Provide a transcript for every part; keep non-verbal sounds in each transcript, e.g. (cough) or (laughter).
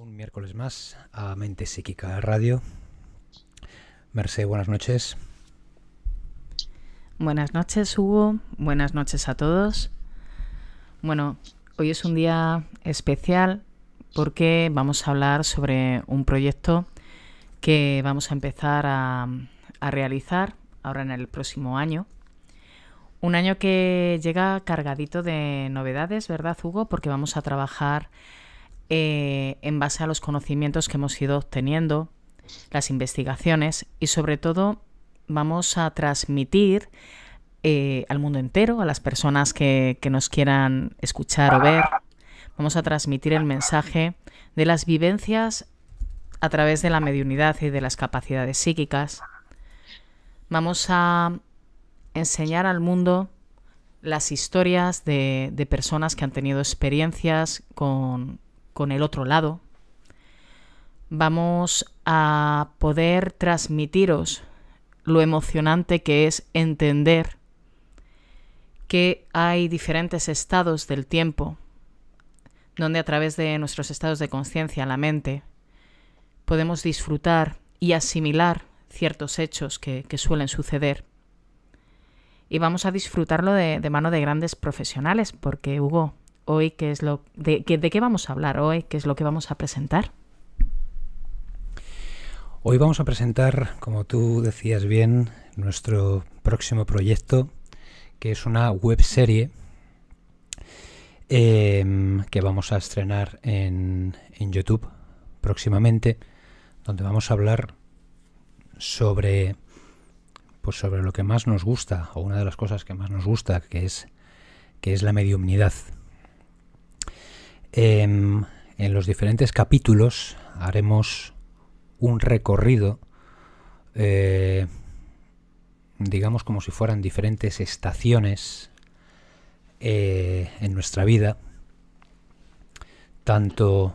Un miércoles más a Mente Psíquica Radio. Merced, buenas noches. Buenas noches, Hugo. Buenas noches a todos. Bueno, hoy es un día especial porque vamos a hablar sobre un proyecto que vamos a empezar a, a realizar ahora en el próximo año. Un año que llega cargadito de novedades, ¿verdad, Hugo? Porque vamos a trabajar eh, en base a los conocimientos que hemos ido obteniendo, las investigaciones y sobre todo vamos a transmitir eh, al mundo entero, a las personas que, nos quieran escuchar o ver, vamos a transmitir el mensaje de las vivencias a través de la mediunidad y de las capacidades psíquicas. Vamos a enseñar al mundo las historias de personas que han tenido experiencias con, con el otro lado, vamos a poder transmitiros lo emocionante que es entender que hay diferentes estados del tiempo, donde a través de nuestros estados de conciencia, la mente, podemos disfrutar y asimilar ciertos hechos que, suelen suceder. Y vamos a disfrutarlo de mano de grandes profesionales, porque Hugo, hoy, qué es lo de, qué vamos a hablar hoy, qué es lo que vamos a presentar. Hoy vamos a presentar, como tú decías bien, nuestro próximo proyecto, que es una web serie em, que vamos a estrenar en, YouTube próximamente, donde vamos a hablar sobre, pues sobre lo que más nos gusta, o una de las cosas que más nos gusta, que es, que es la mediumnidad. Em, en los diferentes capítulos haremos un recorrido, eh, digamos como si fueran diferentes estaciones eh, en nuestra vida, tanto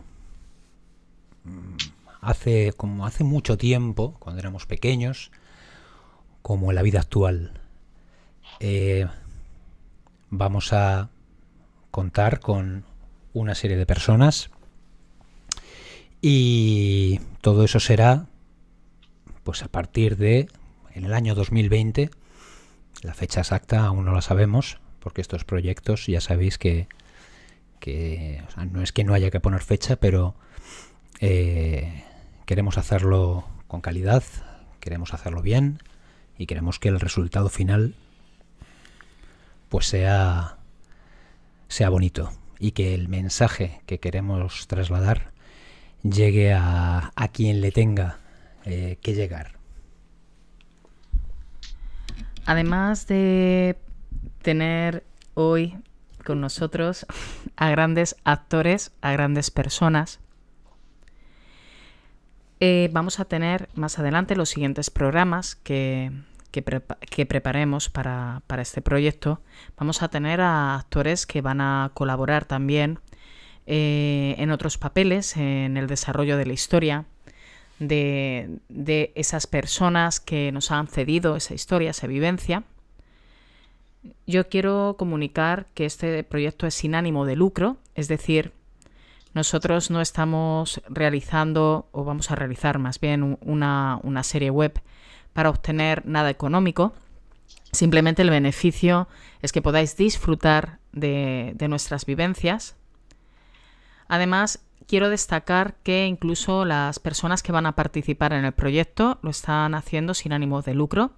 hace como hace mucho tiempo, cuando éramos pequeños, como en la vida actual. Eh, vamos a contar con una serie de personas. Y todo eso será, pues a partir de, en el año 2020, la fecha exacta aún no la sabemos, porque estos proyectos ya sabéis que, que no es que no haya que poner fecha, pero eh, queremos hacerlo con calidad, queremos hacerlo bien y queremos que el resultado final pues sea, sea bonito, y que el mensaje que queremos trasladar llegue a, quien le tenga eh, que llegar. Además de tener hoy con nosotros a grandes actores, a grandes personas, eh, vamos a tener más adelante los siguientes programas que que, preparemos para, este proyecto, vamos a tener a actores que van a colaborar también eh, en otros papeles, en el desarrollo de la historia, de, esas personas que nos han cedido esa historia, esa vivencia. Yo quiero comunicar que este proyecto es sin ánimo de lucro, es decir, nosotros no estamos realizando o vamos a realizar más bien una serie web para obtener nada económico. Simplemente el beneficio es que podáis disfrutar de, nuestras vivencias. Además, quiero destacar que incluso las personas que van a participar en el proyecto lo están haciendo sin ánimo de lucro.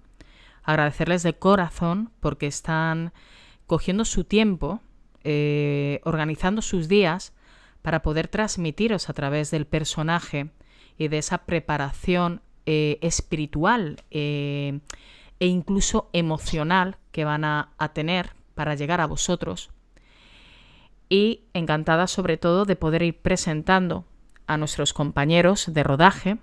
Agradecerles de corazón porque están cogiendo su tiempo, eh, organizando sus días para poder transmitiros a través del personaje y de esa preparación eh, espiritual eh, e incluso emocional que van a, tener para llegar a vosotros. Y encantada sobre todo de poder ir presentando a nuestros compañeros de rodaje.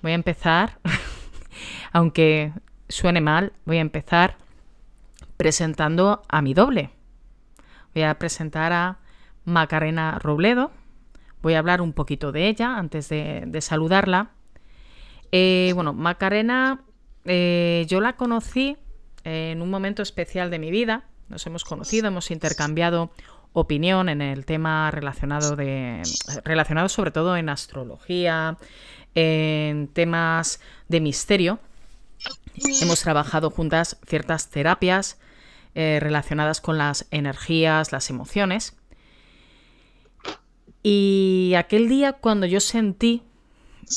Voy a empezar, (laughs) aunque suene mal, voy a empezar presentando a mi doble. Voy a presentar a Macarena Robledo. Voy a hablar un poquito de ella antes de saludarla. Eh, bueno, Macarena, eh, yo la conocí eh, en un momento especial de mi vida. Nos hemos conocido, hemos intercambiado opinión en el tema relacionado de relacionado sobre todo en astrología, en temas de misterio. Hemos trabajado juntas ciertas terapias relacionadas con las energías, las emociones. Y aquel día cuando yo sentí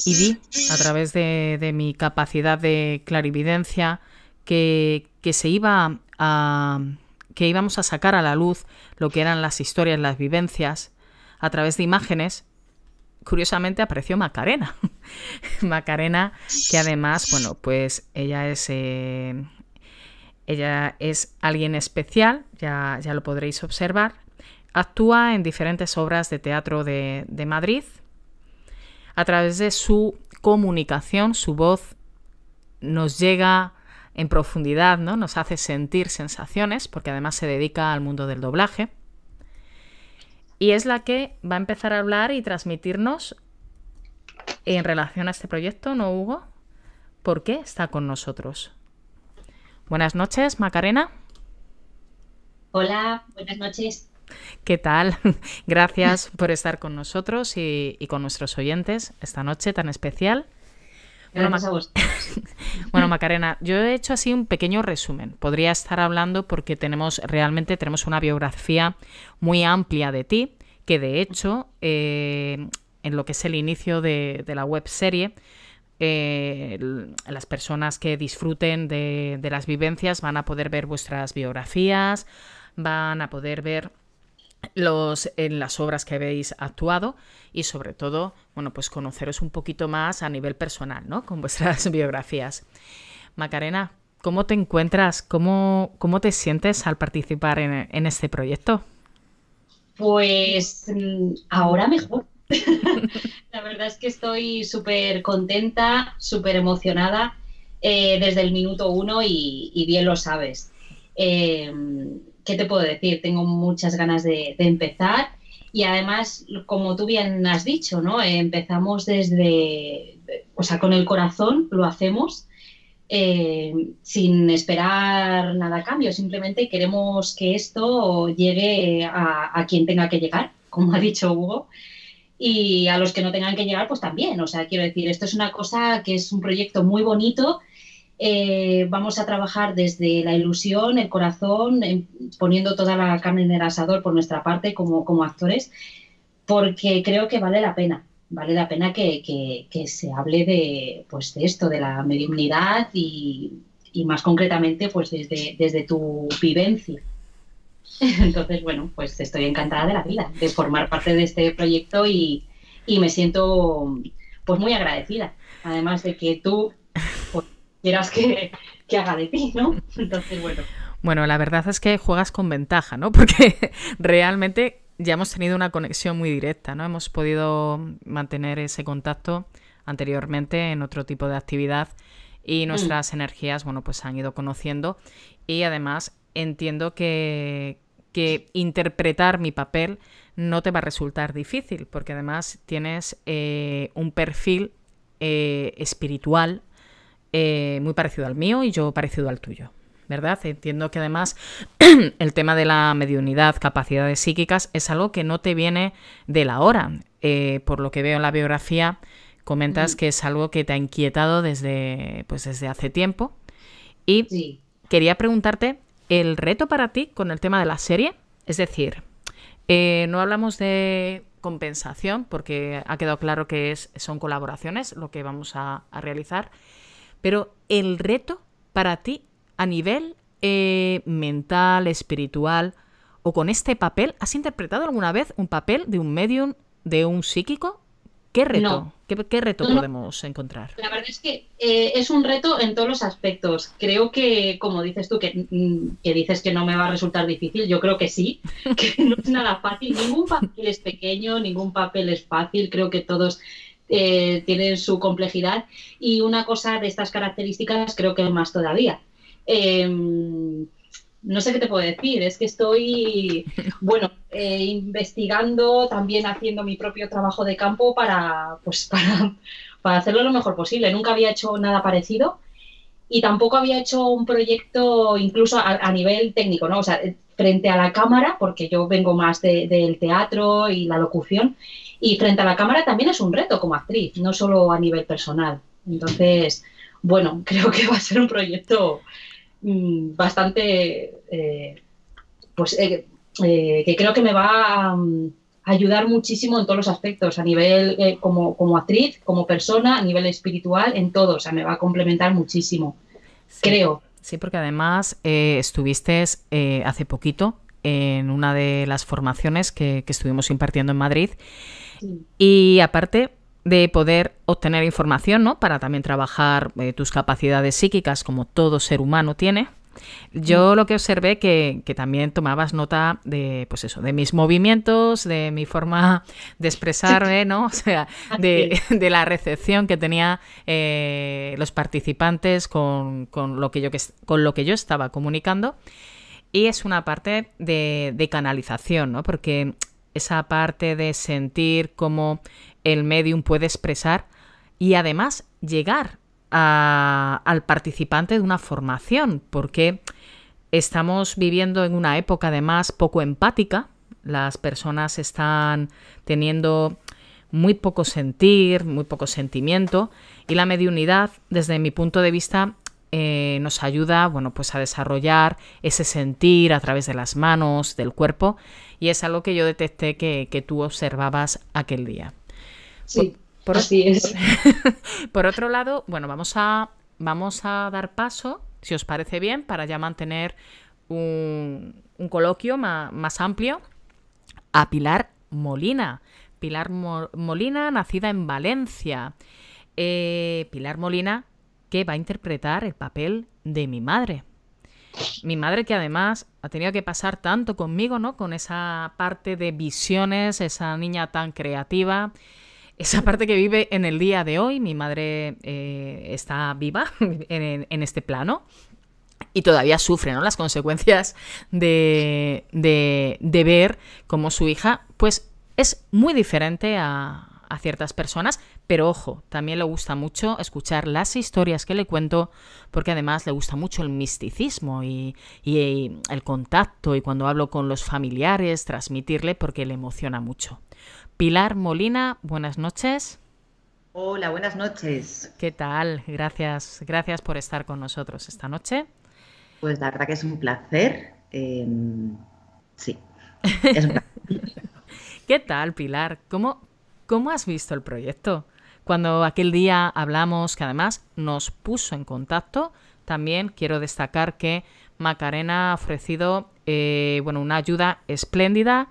y vi a través de, mi capacidad de clarividencia que, se iba a, que íbamos a sacar a la luz lo que eran las historias, las vivencias, a través de imágenes, curiosamente apareció Macarena. (laughs) Macarena, que además, bueno, pues ella es. Eh, ella es alguien especial, ya, ya, lo podréis observar. Actúa en diferentes obras de teatro de Madrid, a través de su comunicación, su voz nos llega en profundidad, ¿no? Nos hace sentir sensaciones, porque además se dedica al mundo del doblaje. Y es la que va a empezar a hablar y transmitirnos en relación a este proyecto, ¿no, Hugo? ¿Por qué está con nosotros? Buenas noches, Macarena. Hola, buenas noches. ¿Qué tal? (laughs) Gracias por estar con nosotros y, con nuestros oyentes esta noche tan especial. (laughs) Bueno, Macarena, yo he hecho así un pequeño resumen. Podría estar hablando porque tenemos realmente tenemos una biografía muy amplia de ti, que de hecho, eh, en lo que es el inicio de, la web serie, eh, las personas que disfruten de las vivencias van a poder ver vuestras biografías, van a poder ver los, en las obras que habéis actuado y sobre todo, bueno, pues conoceros un poquito más a nivel personal, ¿no? Con vuestras (laughs) biografías. Macarena, ¿cómo te encuentras? ¿Cómo, cómo te sientes al participar en, este proyecto? Pues mm, ahora mejor. (laughs) La verdad es que estoy súper contenta, súper emocionada eh, desde el minuto uno y, bien lo sabes. Eh, ¿qué te puedo decir? Tengo muchas ganas de, empezar y además, como tú bien has dicho, ¿no? empezamos desde, o sea, con el corazón, lo hacemos. Eh, sin esperar nada a cambio, simplemente queremos que esto llegue a quien tenga que llegar, como ha dicho Hugo y a los que no tengan que llegar, pues también. O sea, quiero decir, esto es una cosa que es un proyecto muy bonito eh, vamos a trabajar desde la ilusión, el corazón, em, poniendo toda la carne en el asador por nuestra parte como, como actores, porque creo que vale la pena. Vale la pena que, se hable de, pues, esto, de la mediunidad y, más concretamente pues desde, desde tu vivencia. Entonces, bueno, pues estoy encantada de la vida, de formar parte de este proyecto y, y me siento pues muy agradecida. Además de que tú quieras que, haga de ti, ¿no? Entonces, bueno. Bueno, la verdad es que juegas con ventaja, ¿no? (laughs) Porque realmente ya hemos tenido una conexión muy directa, ¿no? Hemos podido mantener ese contacto anteriormente en otro tipo de actividad y mm. nuestras energías, bueno, pues se han ido conociendo y además entiendo que, interpretar mi papel no te va a resultar difícil porque además tienes eh, un perfil eh, espiritual eh, muy parecido al mío y yo parecido al tuyo. ¿verdad? Entiendo que además (clears throat) el tema de la mediunidad, capacidades psíquicas, es algo que no te viene de la hora. Eh, por lo que veo en la biografía, comentas mm. que es algo que te ha inquietado desde, pues desde hace tiempo. Y quería preguntarte el reto para ti con el tema de la serie. Es decir, eh, no hablamos de compensación, porque ha quedado claro que son colaboraciones lo que vamos a realizar, pero el reto para ti a nivel eh, mental, espiritual, o con este papel, ¿has interpretado alguna vez un papel de un medium, de un psíquico? ¿Qué reto? ¿Qué, reto podemos encontrar? La verdad es que eh, es un reto en todos los aspectos. Creo que, como dices tú, que, mm, que, dices que no me va a resultar difícil, yo creo que sí, (laughs) que no es nada fácil. Ningún papel es pequeño, ningún papel es fácil. Creo que todos eh, tienen su complejidad y una cosa de estas características creo que más todavía. Em, no sé qué te puedo decir, es que estoy, (laughs) bueno, eh, investigando, también haciendo mi propio trabajo de campo para, pues, (laughs) para, hacerlo lo mejor posible. Nunca había hecho nada parecido y tampoco había hecho un proyecto incluso a, nivel técnico, ¿no? O sea, frente a la cámara, porque yo vengo más del teatro y la locución, y frente a la cámara también es un reto como actriz, no solo a nivel personal. Entonces, bueno, (laughs) creo que va a ser un proyecto mm, bastante, eh, pues, eh, eh, que creo que me va a mm, ayudar muchísimo en todos los aspectos, a nivel como, como actriz, como persona, a nivel espiritual, en todo. O sea, me va a complementar muchísimo, creo. Sí, porque además estuviste hace poquito en una de las formaciones que, que estuvimos impartiendo en Madrid y aparte de poder obtener información, ¿no? Para también trabajar eh, tus capacidades psíquicas como todo ser humano tiene. Yo mm. lo que observé que, que, también tomabas nota de, pues eso, de mis movimientos, de mi forma de expresarme, ¿no? O sea, (laughs) de, de la recepción que tenía eh, los participantes con, lo que yo, con lo que yo estaba comunicando. Y es una parte de, de canalización, ¿no? Porque esa parte de sentir cómo el medium puede expresar y además llegar al participante de una formación, porque estamos viviendo en una época además poco empática, las personas están teniendo muy poco sentir, muy poco sentimiento y la mediunidad desde mi punto de vista eh, nos ayuda bueno, pues a desarrollar ese sentir a través de las manos, del cuerpo y es algo que yo detecté que, tú observabas aquel día. Sí, por, así es. (laughs) por otro lado, bueno, vamos a, vamos a dar paso, si os parece bien, para ya mantener un, un coloquio más, amplio, a Pilar Molina. Pilar Molina, nacida en Valencia. Eh, Pilar Molina, que va a interpretar el papel de mi madre. Mi madre que además ha tenido que pasar tanto conmigo, ¿no? Con esa parte de visiones, esa niña tan creativa, esa parte que vive en el día de hoy. Mi madre eh, está viva (laughs) en, este plano y todavía sufre, Las consecuencias de, ver cómo su hija, pues, es muy diferente a, a ciertas personas, pero ojo, también le gusta mucho escuchar las historias que le cuento, porque además le gusta mucho el misticismo y, eh, el contacto, y cuando hablo con los familiares, transmitirle porque le emociona mucho. Pilar Molina, buenas noches. Hola, buenas noches. ¿Qué tal? Gracias, gracias por estar con nosotros esta noche. Pues la verdad que es un placer. Em, sí. (laughs) ¿Qué tal, Pilar? ¿Cómo, ¿Cómo has visto el proyecto? Cuando aquel día hablamos, que además nos puso en contacto, también quiero destacar que Macarena ha ofrecido eh, bueno, una ayuda espléndida.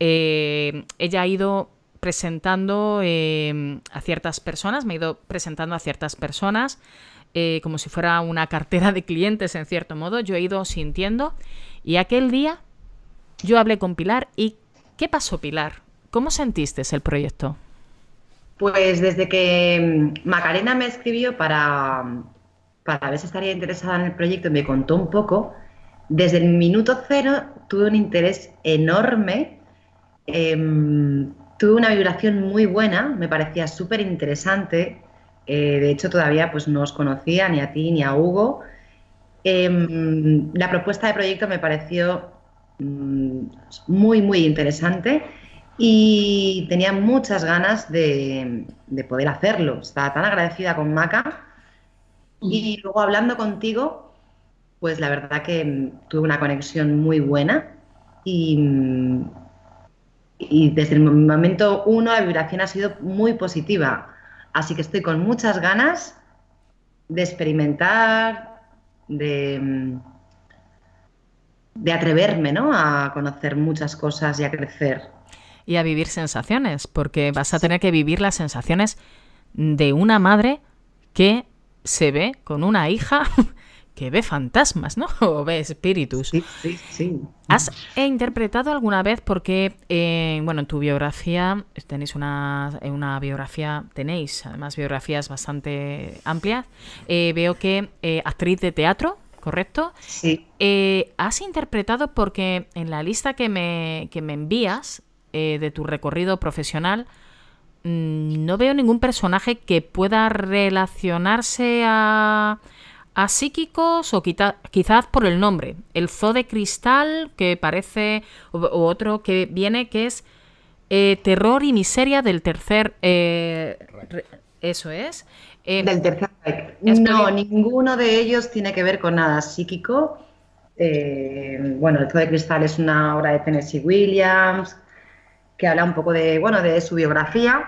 Eh, ella ha ido presentando em, a ciertas personas, me ha ido presentando a ciertas personas eh, como si fuera una cartera de clientes en cierto modo, yo he ido sintiendo y aquel día yo hablé con Pilar y ¿qué pasó Pilar? ¿Cómo sentiste el proyecto? Pues desde que mm, Macarena me escribió para, mm, para ver si estaría interesada en el proyecto y me contó un poco, desde el minuto cero tuve un interés enorme, em, tuve una vibración muy buena, me parecía súper interesante. Eh, de hecho, todavía pues, no os conocía ni a ti ni a Hugo. Em, la propuesta de proyecto me pareció mm, muy, muy interesante y tenía muchas ganas de, poder hacerlo. Estaba tan agradecida con Maca. Y luego hablando contigo, pues la verdad que mm, tuve una conexión muy buena mm, y, desde el momento uno la vibración ha sido muy positiva. Así que estoy con muchas ganas de experimentar, de, mm, de atreverme a conocer muchas cosas y a crecer y a vivir sensaciones, porque vas a tener que vivir las sensaciones de una madre que se ve con una hija (laughs) que ve fantasmas, ¿no? (laughs) O ve espíritus. Sí, sí, ¿Has interpretado alguna vez porque, eh, bueno, en tu biografía tenéis una, una, biografía, tenéis además biografías bastante amplias, eh, veo que eh, actriz de teatro, ¿correcto? Sí. ¿Has interpretado porque en la lista que me, que me envías eh, de tu recorrido profesional, mm, no veo ningún personaje que pueda relacionarse a, a psíquicos o quizás por el nombre. El zoo de cristal que parece, o, otro que viene que es eh, terror y miseria del tercer... Eh, eso es. del tercer... No, ninguno de ellos tiene que ver con nada psíquico. bueno, el zoo de cristal es una obra de Tennessee Williams que habla un poco de, bueno, de su biografía.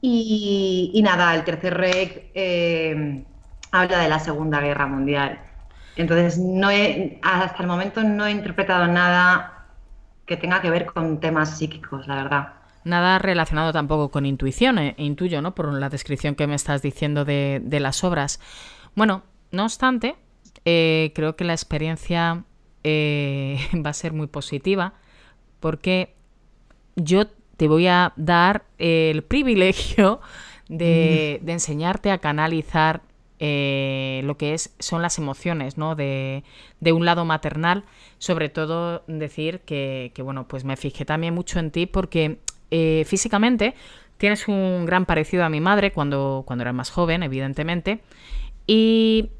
y, nada, el tercer rec eh, habla de la Segunda Guerra Mundial. Entonces, no hasta el momento no he interpretado nada que tenga que ver con temas psíquicos, la verdad. Nada relacionado tampoco con intuición, eh, intuyo, ¿no? Por la descripción que me estás diciendo de, las obras. Bueno, no obstante, eh, creo que la experiencia (laughs) va a ser muy positiva porque yo te voy a dar el privilegio de, enseñarte a canalizar eh, lo que es, son las emociones, ¿no? De, un lado maternal, sobre todo decir que, bueno, pues me fijé también mucho en ti porque eh, físicamente tienes un gran parecido a mi madre cuando, cuando era más joven, evidentemente, y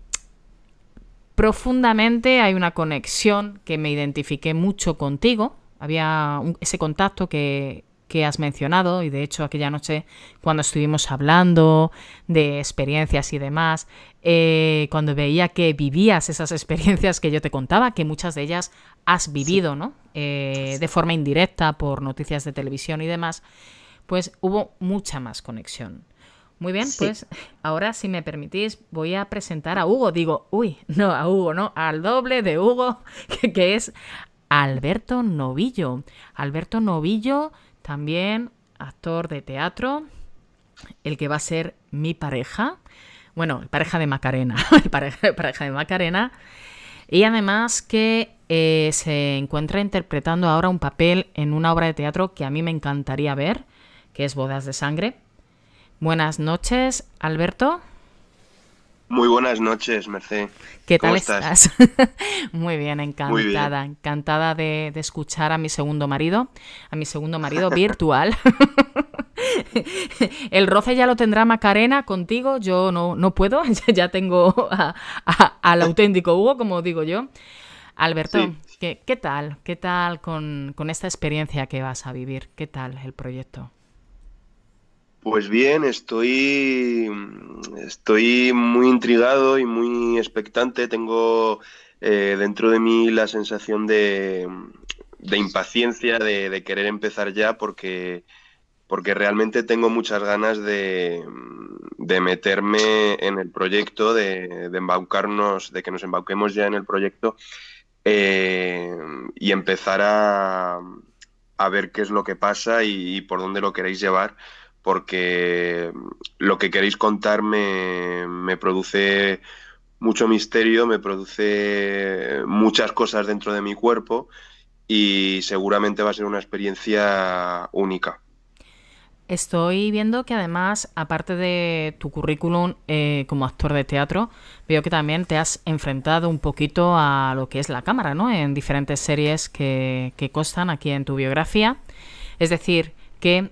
profundamente hay una conexión que me identifiqué mucho contigo, había ese contacto que, has mencionado y de hecho aquella noche cuando estuvimos hablando de experiencias y demás, eh, cuando veía que vivías esas experiencias que yo te contaba, que muchas de ellas has vivido, ¿no? Eh, de forma indirecta por noticias de televisión y demás, pues hubo mucha más conexión. Muy bien, pues ahora si me permitís voy a presentar a Hugo. Digo, uy, no, a Hugo, no, al doble de Hugo, (laughs) que es Alberto Novillo. Alberto Novillo, también actor de teatro, el que va a ser mi pareja. Bueno, pareja de Macarena, (laughs) pareja de Macarena. Y además que eh, se encuentra interpretando ahora un papel en una obra de teatro que a mí me encantaría ver, que es Bodas de Sangre. Buenas noches, Alberto. Muy buenas noches, Merced. ¿Qué tal estás? (laughs) Muy bien, encantada, encantada de, escuchar a mi segundo marido, a mi segundo marido (laughs) virtual. (laughs) El roce ya lo tendrá Macarena contigo, yo no, no puedo, ya tengo al auténtico Hugo, como digo yo. Alberto, ¿qué, tal? ¿Qué tal con esta experiencia que vas a vivir? ¿Qué tal el proyecto? Pues bien, estoy, estoy muy intrigado y muy expectante. Tengo eh, dentro de mí la sensación de, de impaciencia, de, querer empezar ya, porque, porque realmente tengo muchas ganas de, meterme en el proyecto, de, embaucarnos, de que nos embauquemos ya en el proyecto eh, y empezar a, a, ver qué es lo que pasa y por dónde lo queréis llevar porque lo que queréis contarme me produce mucho misterio, me produce muchas cosas dentro de mi cuerpo y seguramente va a ser una experiencia única. Estoy viendo que además, aparte de tu currículum eh, como actor de teatro, veo que también te has enfrentado un poquito a lo que es la cámara, ¿no? En diferentes series que constan aquí en tu biografía. Es decir, que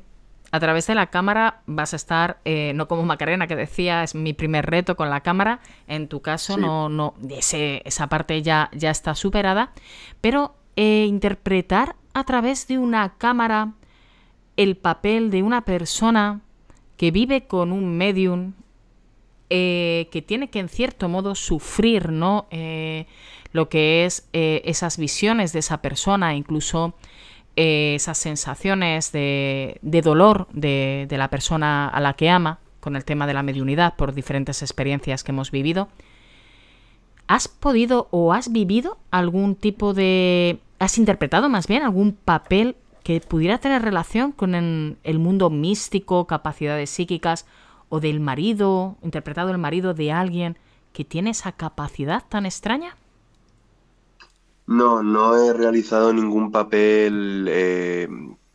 a través de la cámara vas a estar, eh, no como Macarena que decía, es mi primer reto con la cámara, en tu caso no, no, esa parte ya, ya está superada, pero eh, interpretar a través de una cámara el papel de una persona que vive con un medium, eh, que tiene que en cierto modo sufrir ¿no? lo que es esas visiones de esa persona, incluso esas sensaciones de, de dolor de, la persona a la que ama, con el tema de la mediunidad por diferentes experiencias que hemos vivido, ¿has podido o has vivido algún tipo de... has interpretado más bien algún papel que pudiera tener relación con el mundo místico, capacidades psíquicas o del marido, interpretado el marido de alguien que tiene esa capacidad tan extraña? No, no he realizado ningún papel eh,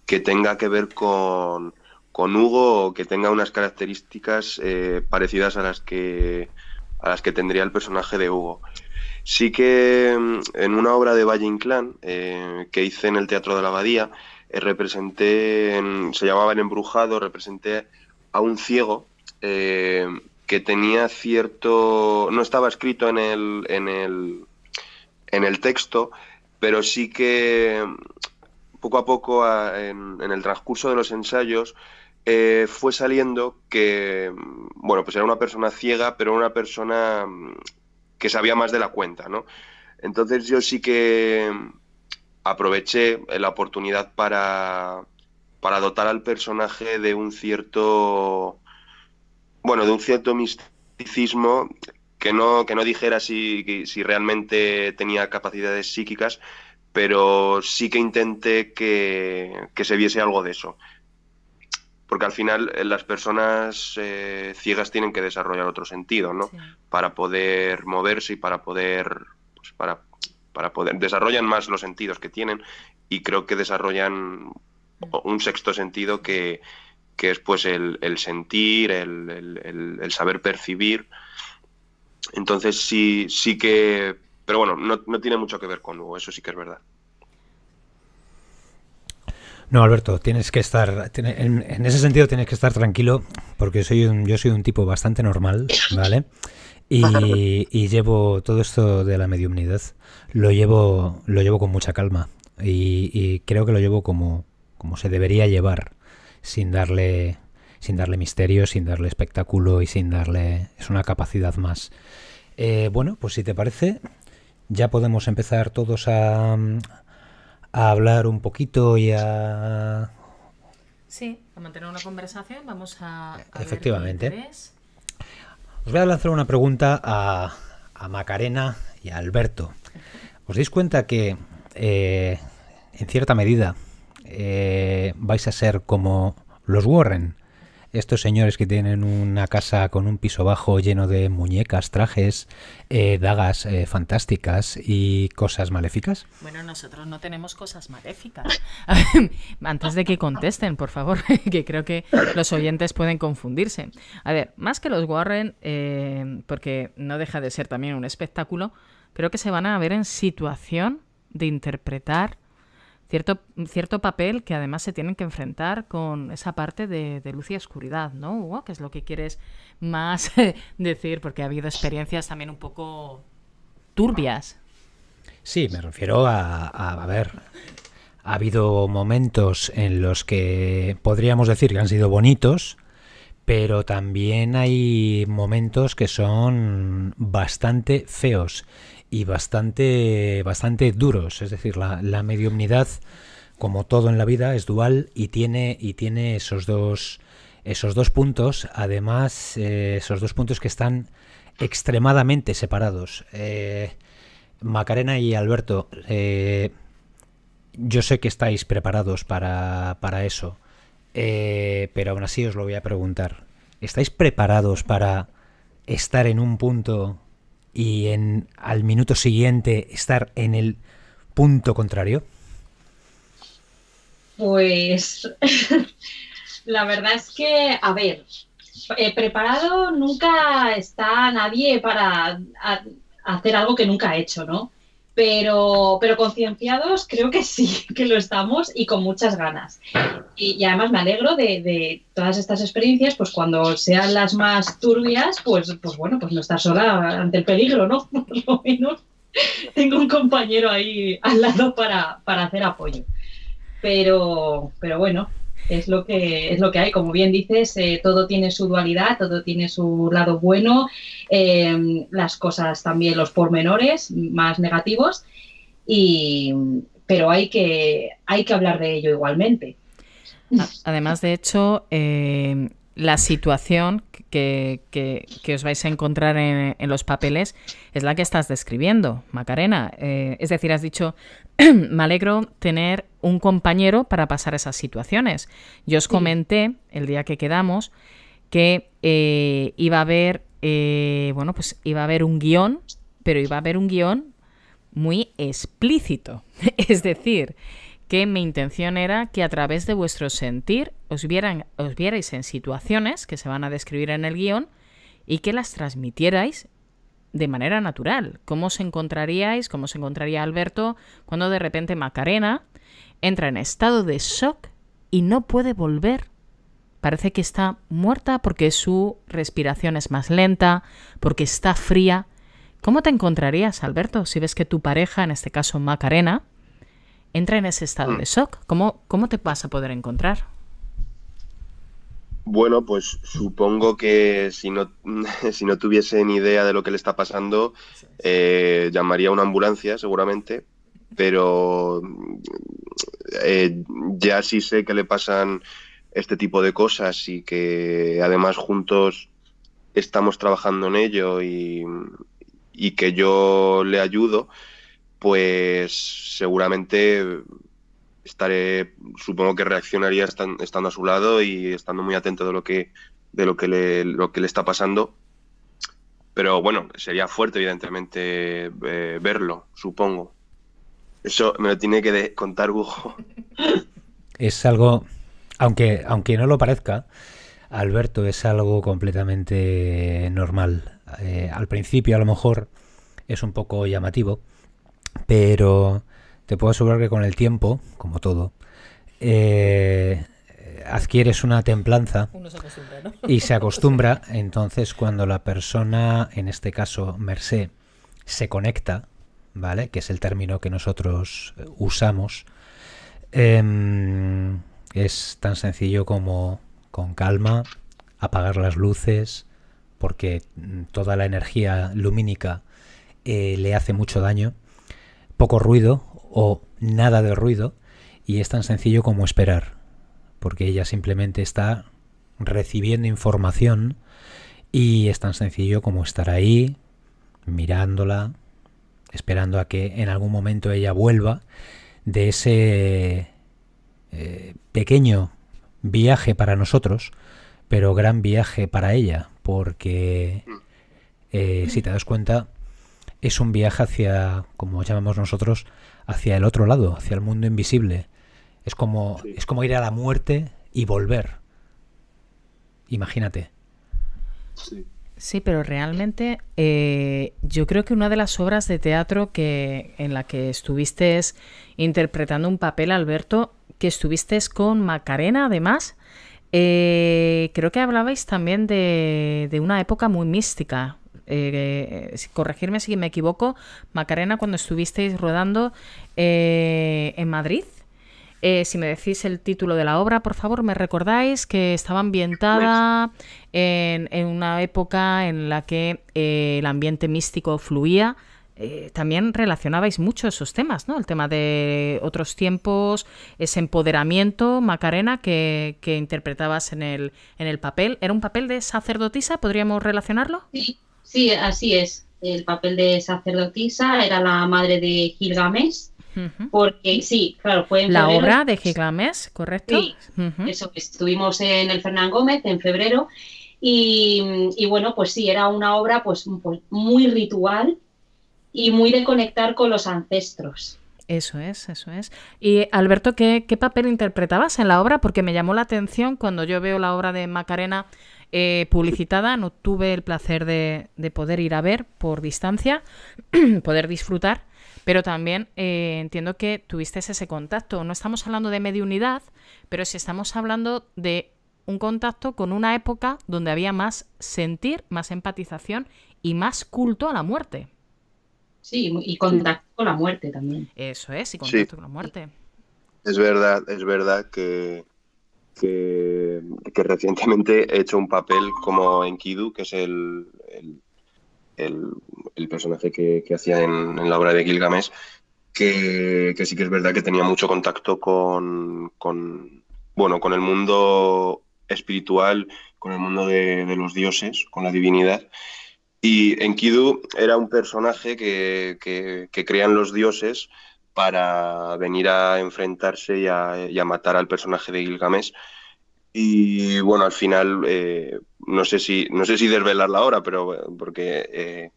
que tenga que ver con, Hugo o que tenga unas características eh, parecidas a las que a las que tendría el personaje de Hugo. Sí que mm, en una obra de Valle Inclán eh, que hice en el Teatro de la Abadía, representé, se llamaba El Embrujado, representé a un ciego que tenía cierto, no estaba escrito en el, en el, en el texto, pero sí que mm, poco a poco en, el transcurso de los ensayos eh, fue saliendo que, mm, bueno, pues era una persona ciega, pero una persona mm, que sabía más de la cuenta, ¿no? Entonces yo sí que aproveché la oportunidad para, para dotar al personaje de un cierto, bueno, de un cierto misticismo que no, que no dijera si, realmente tenía capacidades psíquicas, pero sí que intenté que, se viese algo de eso. Porque al final eh, las personas eh, ciegas tienen que desarrollar otro sentido, ¿no? Para poder moverse y para poder, pues para, para poder... Desarrollan más los sentidos que tienen y creo que desarrollan un sexto sentido que, que es pues el, sentir, el, el, el saber percibir entonces sí, sí que... Pero bueno, no, tiene mucho que ver con eso sí que es verdad. No, Alberto, tienes que estar, en, ese sentido tienes que estar tranquilo, porque soy un, yo soy un tipo bastante normal, (laughs) ¿vale? Y, llevo todo esto de la mediumnidad, lo llevo, lo llevo con mucha calma y, creo que lo llevo como, como se debería llevar, sin darle sin darle misterio, sin darle espectáculo y sin darle... es una capacidad más. Eh, bueno, pues si te parece, ya podemos empezar todos a, a hablar un poquito y a... Sí, a mantener una conversación, vamos a... Efectivamente. Os voy a lanzar una pregunta a, Macarena y a Alberto. ¿Os dais cuenta que eh, en cierta medida eh, vais a ser como los Warren? estos señores que tienen una casa con un piso bajo lleno de muñecas, trajes, eh, dagas eh, fantásticas y cosas maléficas? Bueno, nosotros no tenemos cosas maléficas. (laughs) Antes de que contesten, por favor, (laughs) que creo que los oyentes pueden confundirse. A ver, más que los Warren, eh, porque no deja de ser también un espectáculo, creo que se van a ver en situación de interpretar Cierto, cierto papel que además se tienen que enfrentar con esa parte de, luz y oscuridad, ¿no, Hugo? ¿Qué es lo que quieres más (laughs) decir, porque ha habido experiencias también un poco turbias. Sí, me refiero a, a, a ver, ha habido momentos en los que podríamos decir que han sido bonitos, pero también hay momentos que son bastante feos y bastante, bastante duros. Es decir, la, la mediumnidad, como todo en la vida, es dual y tiene, y tiene esos, dos, esos dos puntos, además eh, esos dos puntos que están extremadamente separados. Eh, Macarena y Alberto, eh, yo sé que estáis preparados para, para eso, pero aún así os lo voy a preguntar. ¿Estáis preparados para estar en un punto y en al minuto siguiente estar en el punto contrario? Pues (laughs) la verdad es que, a ver, eh, preparado nunca está nadie para hacer algo que nunca ha hecho, ¿no? pero, pero concienciados creo que sí, (laughs) que lo estamos y con muchas ganas. Y, además me alegro de, todas estas experiencias, pues cuando sean las más turbias, pues, pues bueno, pues no estar sola ante el peligro, ¿no? (laughs) Por lo menos tengo un compañero ahí al lado para, para hacer apoyo. Pero, pero bueno, es lo que es lo que hay. Como bien dices, eh, todo tiene su dualidad, todo tiene su lado bueno, eh, las cosas también, los pormenores más negativos, y, pero hay que, hay que hablar de ello igualmente. Además, de hecho, eh, la situación que, os vais a encontrar en, en, los papeles es la que estás describiendo, Macarena. es decir, has dicho (clears throat) me alegro tener un compañero para pasar esas situaciones. Yo os comenté el día que quedamos que eh, iba a haber, eh, bueno, pues iba a haber un guión, pero iba a haber un guión muy explícito. (laughs) es decir, que mi intención era que a través de vuestro sentir os, vieran, os vierais en situaciones que se van a describir en el guión y que las transmitierais de manera natural. ¿Cómo os encontraríais, cómo se encontraría Alberto cuando de repente Macarena entra en estado de shock y no puede volver? Parece que está muerta porque su respiración es más lenta, porque está fría. ¿Cómo te encontrarías, Alberto, si ves que tu pareja, en este caso Macarena, entra en ese estado mm. de shock? ¿Cómo, cómo te vas a poder encontrar? Bueno, pues supongo que si no, (laughs) si no tuviesen idea de lo que le está pasando, eh, llamaría a una ambulancia seguramente, pero eh, ya sí sé que le pasan este tipo de cosas y que además juntos estamos trabajando en ello y, y que yo le ayudo, pues seguramente estaré, supongo que reaccionaría estando, a su lado y estando muy atento de lo que, de lo que le, lo que le está pasando. Pero bueno, sería fuerte, evidentemente, eh, verlo, supongo. Eso me lo tiene que contar Hugo. (laughs) Es algo, aunque, aunque no lo parezca, Alberto, es algo completamente normal. Eh, al principio a lo mejor es un poco llamativo, pero te puedo asegurar que con el tiempo, como todo, eh, adquieres una templanza y se acostumbra, (laughs) entonces cuando la persona, en este caso Merced, se conecta, ¿vale? Que es el término que nosotros usamos, em, es tan sencillo como con calma, apagar las luces, porque toda la energía lumínica eh, le hace mucho daño, poco ruido, o nada de ruido y es tan sencillo como esperar, porque ella simplemente está recibiendo información y es tan sencillo como estar ahí, mirándola, esperando a que en algún momento ella vuelva de ese eh, pequeño viaje para nosotros, pero gran viaje para ella, porque eh, si te das cuenta, es un viaje hacia, como llamamos nosotros, hacia el otro lado, hacia el mundo invisible. Es como, es como ir a la muerte y volver. Imagínate. Sí. Sí, pero realmente eh, yo creo que una de las obras de teatro que en la que estuviste interpretando un papel, Alberto, que estuviste con Macarena, además. Eh, creo que hablabais también de, de, una época muy mística eh, corregirme si me equivoco, Macarena, cuando estuvisteis rodando eh, en Madrid. Eh, si me decís el título de la obra, por favor, me recordáis que estaba ambientada en, una época en la que eh, el ambiente místico fluía, también relacionabais mucho esos temas, ¿no? El tema de otros tiempos, ese empoderamiento, Macarena, que, interpretabas en el, en el papel. ¿Era un papel de sacerdotisa? ¿Podríamos relacionarlo? Sí, así es. El papel de sacerdotisa era la madre de Gilgamesh, porque sí, claro, fue en La obra de Gilgamesh, correcto. Sí, eso, estuvimos en el Fernán Gómez en febrero y, bueno, pues sí, era una obra pues, pues muy ritual y muy de conectar con los ancestros. Eso es, eso es. Y Alberto, ¿qué, ¿qué, papel interpretabas en la obra? Porque me llamó la atención cuando yo veo la obra de Macarena eh, publicitada. No tuve el placer de, poder ir a ver por distancia, (clears throat) poder disfrutar, pero también eh, entiendo que tuviste ese contacto. No estamos hablando de mediunidad, pero sí estamos hablando de un contacto con una época donde había más sentir, más empatización y más culto a la muerte. Sí, y contacto con la muerte también. Eso es, y contacto con la muerte. Es verdad, es verdad que que, recientemente he hecho un papel como Enkidu, que es el, el, personaje que, hacía en, la obra de Gilgamesh, que, que, sí que es verdad que tenía mucho contacto con, con bueno, con el mundo espiritual, con el mundo de, los dioses, con la divinidad. Y Enkidu era un personaje que, que crean los dioses para venir a enfrentarse y a, matar al personaje de Gilgamesh. Y bueno, al final, eh, no, sé si, no sé si la pero eh, porque, eh,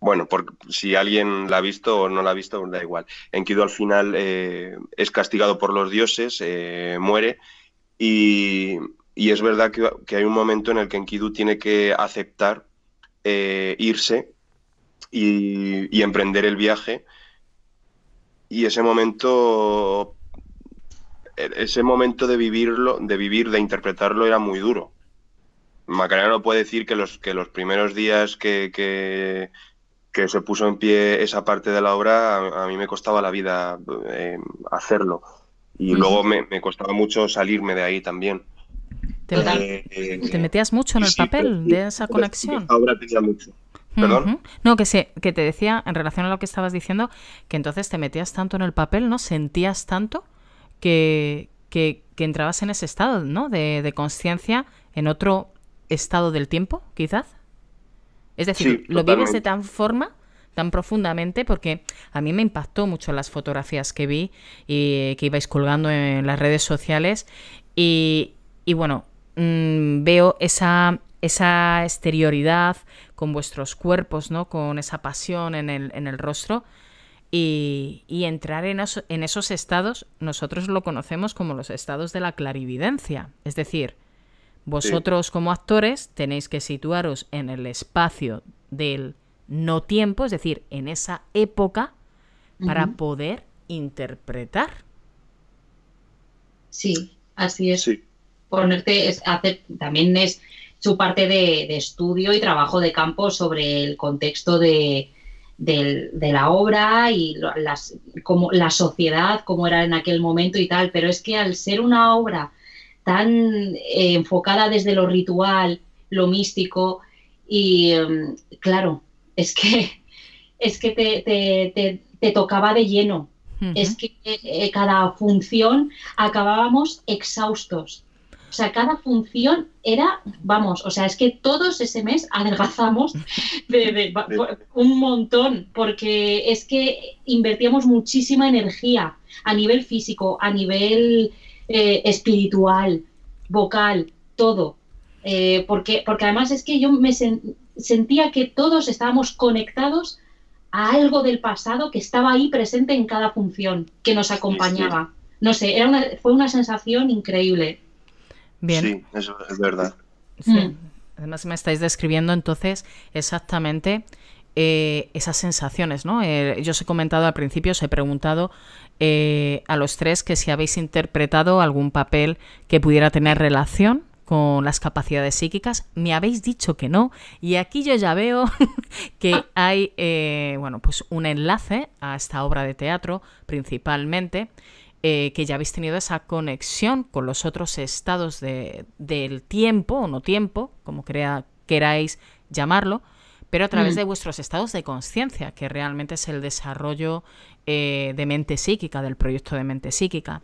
bueno, por, si alguien la ha visto o no la ha visto, da igual. Enkidu al final es castigado por los dioses, muere, y, es verdad que, hay un momento en el que Enkidu tiene que aceptar irse y, emprender el viaje y ese momento e-, ese momento de vivirlo, de vivir, de interpretarlo era muy duro. Macarena puede decir que los, que los primeros días que, que, se puso en pie esa parte de la obra, a, mí me costaba la vida eh, hacerlo. Y pues luego me, me, costaba mucho salirme de ahí también. ¿Te, eh, metías mucho en el papel de esa conexión? ahora tenía mucho. No, que, que te decía, en relación a lo que estabas diciendo, que entonces te metías tanto en el papel, ¿no? Sentías tanto que, que, entrabas en ese estado, ¿no? De, de conciencia en otro estado del tiempo, quizás. Es decir, lo vives de tan forma tan profundamente porque a mí me impactó mucho las fotografías que vi y que ibais colgando en las redes sociales y, y bueno, mm, veo esa, esa exterioridad, con vuestros cuerpos, ¿no? Con esa pasión en el, rostro. Y, entrar en, en esos estados, nosotros lo conocemos como los estados de la clarividencia. Es decir, vosotros como actores tenéis que situaros en el espacio del no tiempo, es decir, en esa época, para poder interpretar. Sí, así es. Ponerte, hacer, también es su parte de, estudio y trabajo de campo sobre el contexto de, la obra y la sociedad, cómo era en aquel momento y tal, pero es que al ser una obra tan eh, enfocada desde lo ritual, lo místico, y em, claro, es que, (laughs) es que te, tocaba de lleno. Es que eh, cada función acabábamos exhaustos o sea, cada función era, vamos, o sea, es que todos ese mes adelgazamos un montón, porque es que invertíamos muchísima energía a nivel físico, a nivel eh, espiritual, vocal, todo. Eh, porque, porque además es que yo me sentía que todos estábamos conectados a algo del pasado que estaba ahí presente en cada función, que nos acompañaba. No sé, era una, fue una sensación increíble. Bien. Sí, eso es verdad. Mm. Además, me estáis describiendo entonces exactamente eh, esas sensaciones, ¿no? Eh, yo os he comentado al principio, os he preguntado eh, a los tres que si habéis interpretado algún papel que pudiera tener relación con las capacidades psíquicas. Me habéis dicho que no. Y aquí yo ya veo (laughs) que hay, bueno, pues un enlace a esta obra de teatro principalmente. Eh, que ya habéis tenido esa conexión con los otros estados de, del tiempo o no tiempo, como queráis llamarlo, pero a través de vuestros estados de conciencia, que realmente es el desarrollo eh, de mente psíquica, del proyecto de mente psíquica.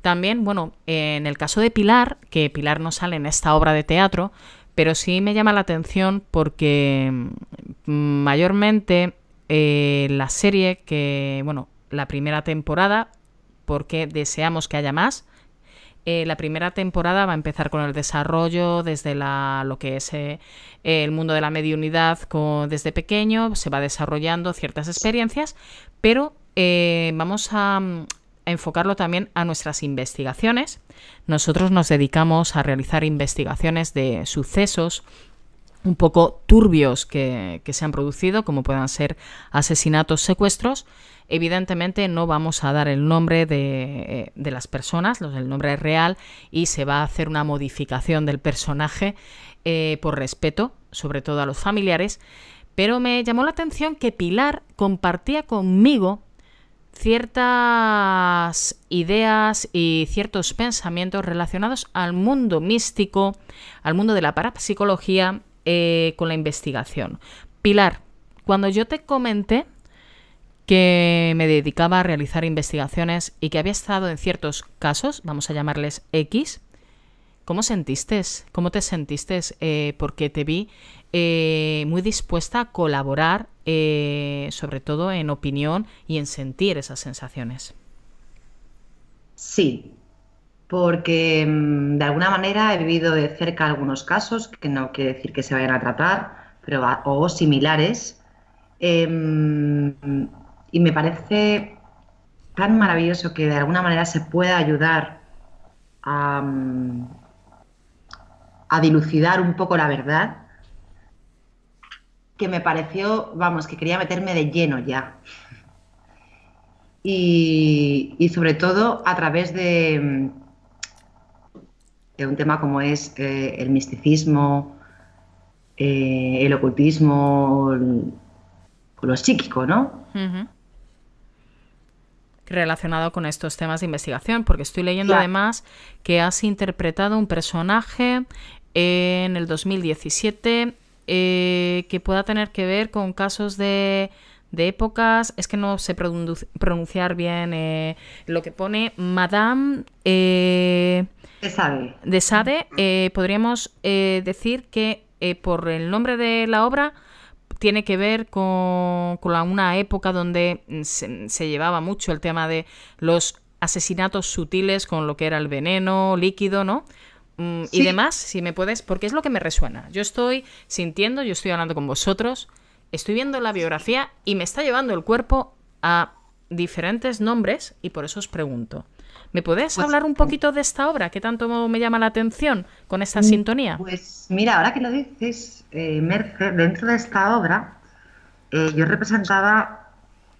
También, bueno, en el caso de Pilar, que Pilar no sale en esta obra de teatro, pero sí me llama la atención porque mm, mayormente eh, la serie que, bueno, la primera temporada porque deseamos que haya más. Eh, la primera temporada va a empezar con el desarrollo desde lo que es eh, el mundo de la mediunidad desde pequeño, se va desarrollando ciertas experiencias, pero eh, vamos mm, a, enfocarlo también a nuestras investigaciones. Nosotros nos dedicamos a realizar investigaciones de sucesos un poco turbios que, se han producido, como puedan ser asesinatos, secuestros, Evidentemente no vamos a dar el nombre de, eh, las personas, el nombre es real, y se va a hacer una modificación del personaje eh, por respeto, sobre todo a los familiares. Pero me llamó la atención que Pilar compartía conmigo ciertas ideas y ciertos pensamientos relacionados al mundo místico, al mundo de la parapsicología, eh, con la investigación. Pilar, cuando yo te comenté que me dedicaba a realizar investigaciones y que había estado en ciertos casos, vamos a llamarles X. ¿Cómo sentiste? ¿Cómo te sentiste? Eh, porque te vi eh, muy dispuesta a colaborar, eh, sobre todo en opinión y en sentir esas sensaciones. Sí, porque mm, de alguna manera he vivido de cerca algunos casos, que no quiere decir que se vayan a tratar, pero o similares em, y me parece tan maravilloso que de alguna manera se pueda ayudar mm, a, dilucidar un poco la verdad, que me pareció, vamos, que quería meterme de lleno ya. Y, sobre todo a través de, mm, de un tema como es eh, el misticismo, eh, el ocultismo, mm, lo psíquico, ¿no? relacionado con estos temas de investigación, porque estoy leyendo además que has interpretado un personaje en el 2017 eh, que pueda tener que ver con casos de, de épocas, es que no sé pronunciar bien eh, lo que pone Madame eh, de Sade. De Sade eh, podríamos decir que por el nombre de la obra tiene que ver con, con una época donde mm, se, llevaba mucho el tema de los asesinatos sutiles con lo que era el veneno líquido, ¿no? Mm, y demás, si me puedes, porque es lo que me resuena. Yo estoy sintiendo, yo estoy hablando con vosotros, estoy viendo la biografía y me está llevando el cuerpo a diferentes nombres y por eso os pregunto. ¿Me puedes pues hablar un poquito de esta obra ¿Qué tanto me llama la atención con esta mm, sintonía? Pues mira, ahora que lo dices, eh, Merce, dentro de esta obra eh, yo representaba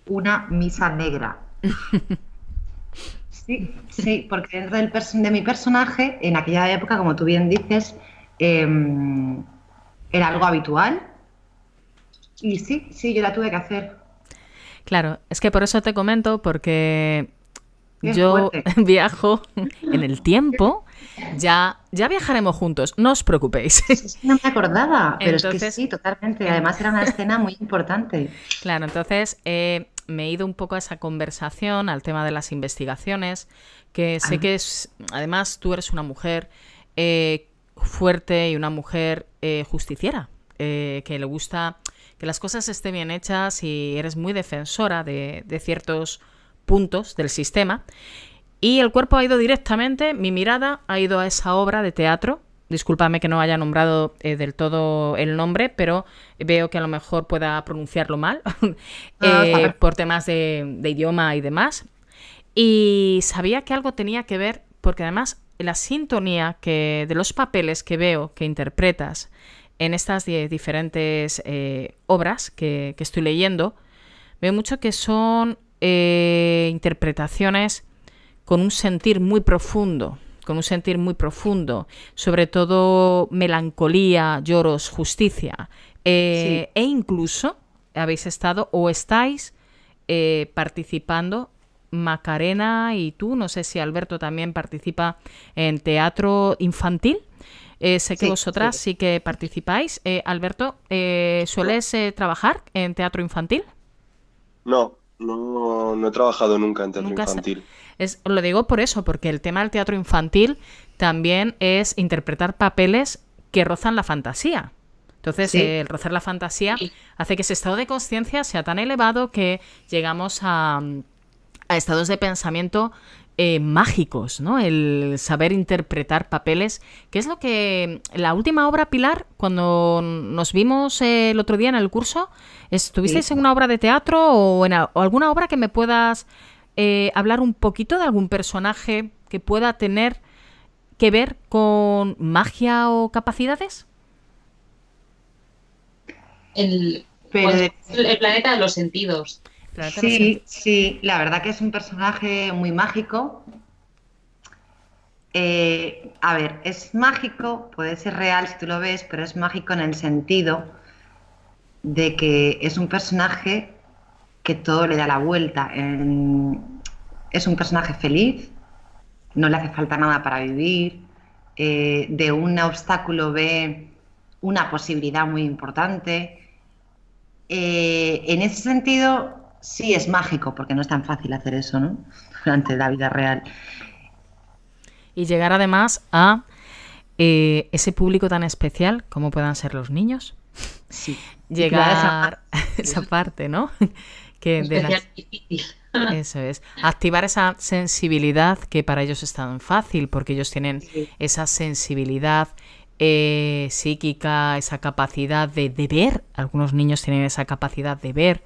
una misa negra. (laughs) sí, sí, porque dentro de mi personaje, en aquella época, como tú bien dices, em, era algo habitual. Y sí, sí, yo la tuve que hacer. Claro, es que por eso te comento, porque yo (laughs) viajo en el tiempo. Ya, ya viajaremos juntos, no os preocupéis. no me acordaba, pero es que sí, totalmente. Además era una escena muy importante. Claro, entonces eh, me he ido un poco a esa conversación, al tema de las investigaciones, que sé ah. que es, además tú eres una mujer eh, fuerte y una mujer eh, justiciera, que le gusta que las cosas estén bien hechas y eres muy defensora de ciertos puntos del sistema y el cuerpo ha ido directamente, mi mirada ha ido a esa obra de teatro. Discúlpame que no haya nombrado eh, del todo el nombre, pero veo que a lo mejor pueda pronunciarlo mal (laughs) ah, eh, por temas de, idioma y demás. Y sabía que algo tenía que ver, porque además la sintonía que, de los papeles que veo que interpretas en estas diferentes eh, obras que, estoy leyendo, veo mucho que son eh, interpretaciones con un sentir muy profundo, con un sentir muy profundo, sobre todo melancolía, lloros, justicia. Eh, e incluso habéis estado o estáis eh, participando Macarena y tú, no sé si Alberto también participa en teatro infantil. sé que vosotras sí. que participáis. Alberto, ¿sueles trabajar en teatro infantil? No, no, he trabajado nunca en teatro infantil. Es, lo digo por eso, porque el tema del teatro infantil también es interpretar papeles que rozan la fantasía. Entonces, el rozar la fantasía hace que ese estado de conciencia sea tan elevado que llegamos a, a estados de pensamiento eh, mágicos, ¿no? El saber interpretar papeles, ¿qué es lo que mm, la última obra, Pilar, cuando nos vimos eh, el otro día en el curso, ¿estuvisteis en una obra de teatro o en alguna obra que me puedas eh, hablar un poquito de algún personaje que pueda tener que ver con magia o capacidades? el pues, planeta de los sentidos. Sí, sí, la verdad que es un personaje muy mágico. Eh, a ver, es mágico, puede ser real si tú lo ves, pero es mágico en el sentido de que es un personaje que todo le da la vuelta. es un personaje feliz, no le hace falta nada para vivir, eh, de un obstáculo ve una posibilidad muy importante. Eh, en ese sentido, sí es mágico, porque no es tan fácil hacer eso, ¿no? (laughs) Durante la vida real. Y llegar además a eh, ese público tan especial como puedan ser los niños. Sí. (laughs) Llegar a (laughs) esa, parte, ¿no? Que Eso es. Activar esa sensibilidad que para ellos es tan fácil, porque ellos tienen esa sensibilidad eh, psíquica, esa capacidad de, ver. Algunos niños tienen esa capacidad de ver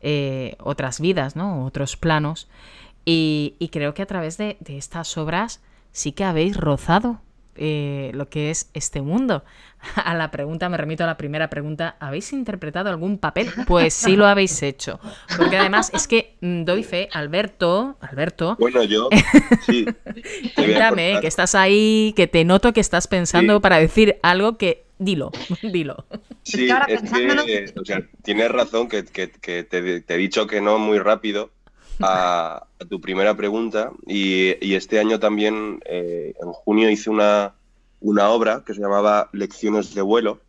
eh, otras vidas, ¿no? otros planos. Y, creo que a través de, estas obras sí que habéis rozado eh, lo que es este mundo. (laughs) A la pregunta, me remito a la primera pregunta, ¿habéis interpretado algún papel? Pues sí lo habéis hecho. Porque además es que mm, doy fe, Alberto, Alberto. Bueno, yo, (laughs) sí. que estás ahí, que te noto que estás pensando para decir algo que dilo, (laughs) dilo. Sí, tienes razón que, te, he dicho que no muy rápido, a, tu primera pregunta, y, este año también, eh, en junio, hice una, una obra que se llamaba Lecciones de vuelo,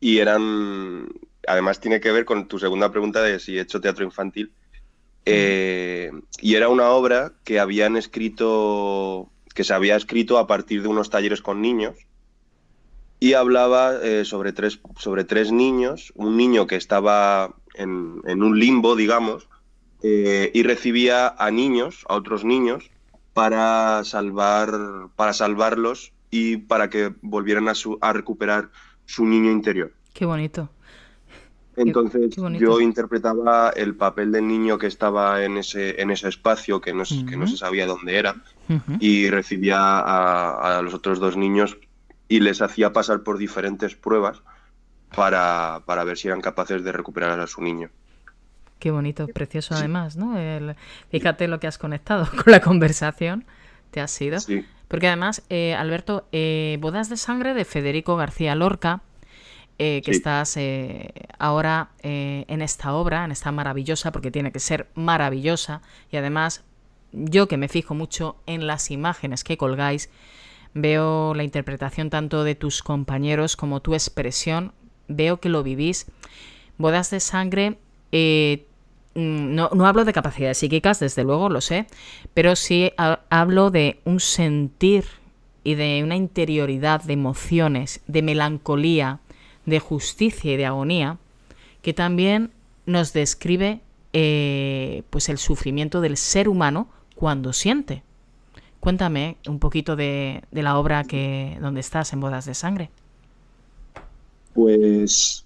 y eran, además tiene que ver con tu segunda pregunta de si he hecho teatro infantil, eh, y era una obra que habían escrito, que se había escrito a partir de unos talleres con niños, y hablaba eh, sobre, tres, sobre tres niños, un niño que estaba en un limbo, digamos, eh, y recibía a niños, a otros niños, para, salvar, para salvarlos y para que volvieran a, su, a recuperar su niño interior. Qué bonito. Entonces yo interpretaba el papel del niño que estaba en ese, en ese espacio que no, que no se sabía dónde era y recibía a, los otros dos niños y les hacía pasar por diferentes pruebas para ver si eran capaces de recuperar a su niño. Qué bonito, precioso además, ¿no? fíjate lo que has conectado (laughs) con la conversación, te has ido. Porque además, eh, Alberto, eh, Bodas de Sangre de Federico García Lorca, eh, que estás ahora en esta obra, en esta maravillosa, porque tiene que ser maravillosa, y además yo que me fijo mucho en las imágenes que colgáis, veo la interpretación tanto de tus compañeros como tu expresión, veo que lo vivís. Bodas de Sangre eh, Mm, no, no, hablo de capacidades psíquicas, desde luego, lo sé, pero sí hablo de un sentir y de una interioridad de emociones, de melancolía, de justicia y de agonía, que también nos describe eh, pues el sufrimiento del ser humano cuando siente. Cuéntame un poquito de, de la obra que donde estás en Bodas de Sangre. Pues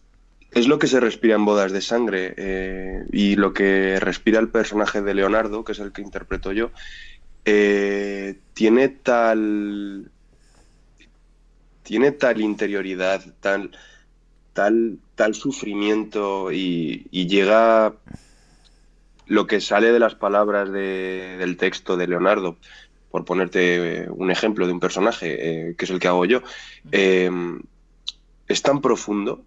es lo que se respira en Bodas de Sangre eh, y lo que respira el personaje de Leonardo, que es el que interpreto yo, eh, tiene tal. tiene tal interioridad, tal. tal, tal sufrimiento y, llega lo que sale de las palabras del texto de Leonardo, por ponerte un ejemplo de un personaje, eh, que es el que hago yo, es tan profundo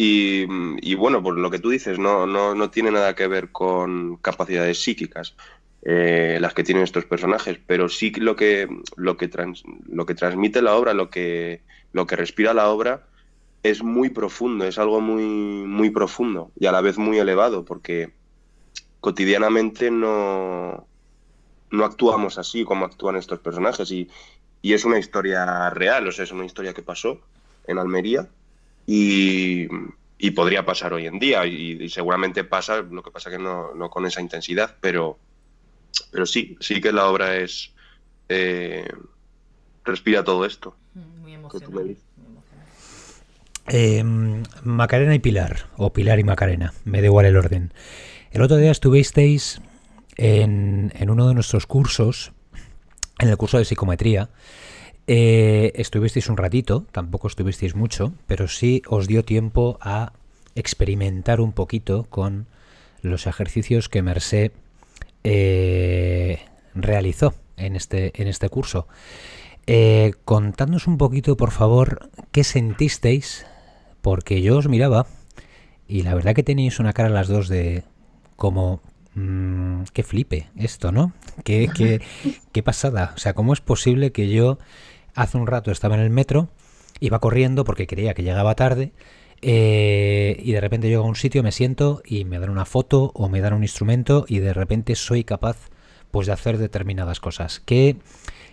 y, bueno, pues lo que tú dices no, no, no tiene nada que ver con capacidades psíquicas. Eh, las que tienen estos personajes, pero sí lo que, lo que, lo que transmite la obra, lo que, lo que respira la obra, es muy profundo, es algo muy, muy profundo y a la vez muy elevado, porque cotidianamente no, no actuamos así como actúan estos personajes y, y es una historia real, o sea, es una historia que pasó en Almería y, podría pasar hoy en día y, seguramente pasa, lo que pasa que no, con esa intensidad, pero, pero sí, sí que la obra es... Eh, respira todo esto. Muy emocionante. Eh, Macarena y Pilar, o Pilar y Macarena, me da igual el orden. El otro día estuvisteis en, en uno de nuestros cursos, en el curso de psicometría, eh, estuvisteis un ratito, tampoco estuvisteis mucho, pero sí os dio tiempo a experimentar un poquito con los ejercicios que Mercé eh, realizó en este, en este curso. Eh, contadnos un poquito, por favor, qué sentisteis, porque yo os miraba y la verdad que tenéis una cara las dos de como mm, qué flipe esto, ¿no? Qué, (laughs) qué pasada. O sea, ¿cómo es posible que yo hace un rato estaba en el metro, iba corriendo porque creía que llegaba tarde eh, y de repente llego a un sitio, me siento y me dan una foto o me dan un instrumento y de repente soy capaz pues de hacer determinadas cosas. ¿Qué,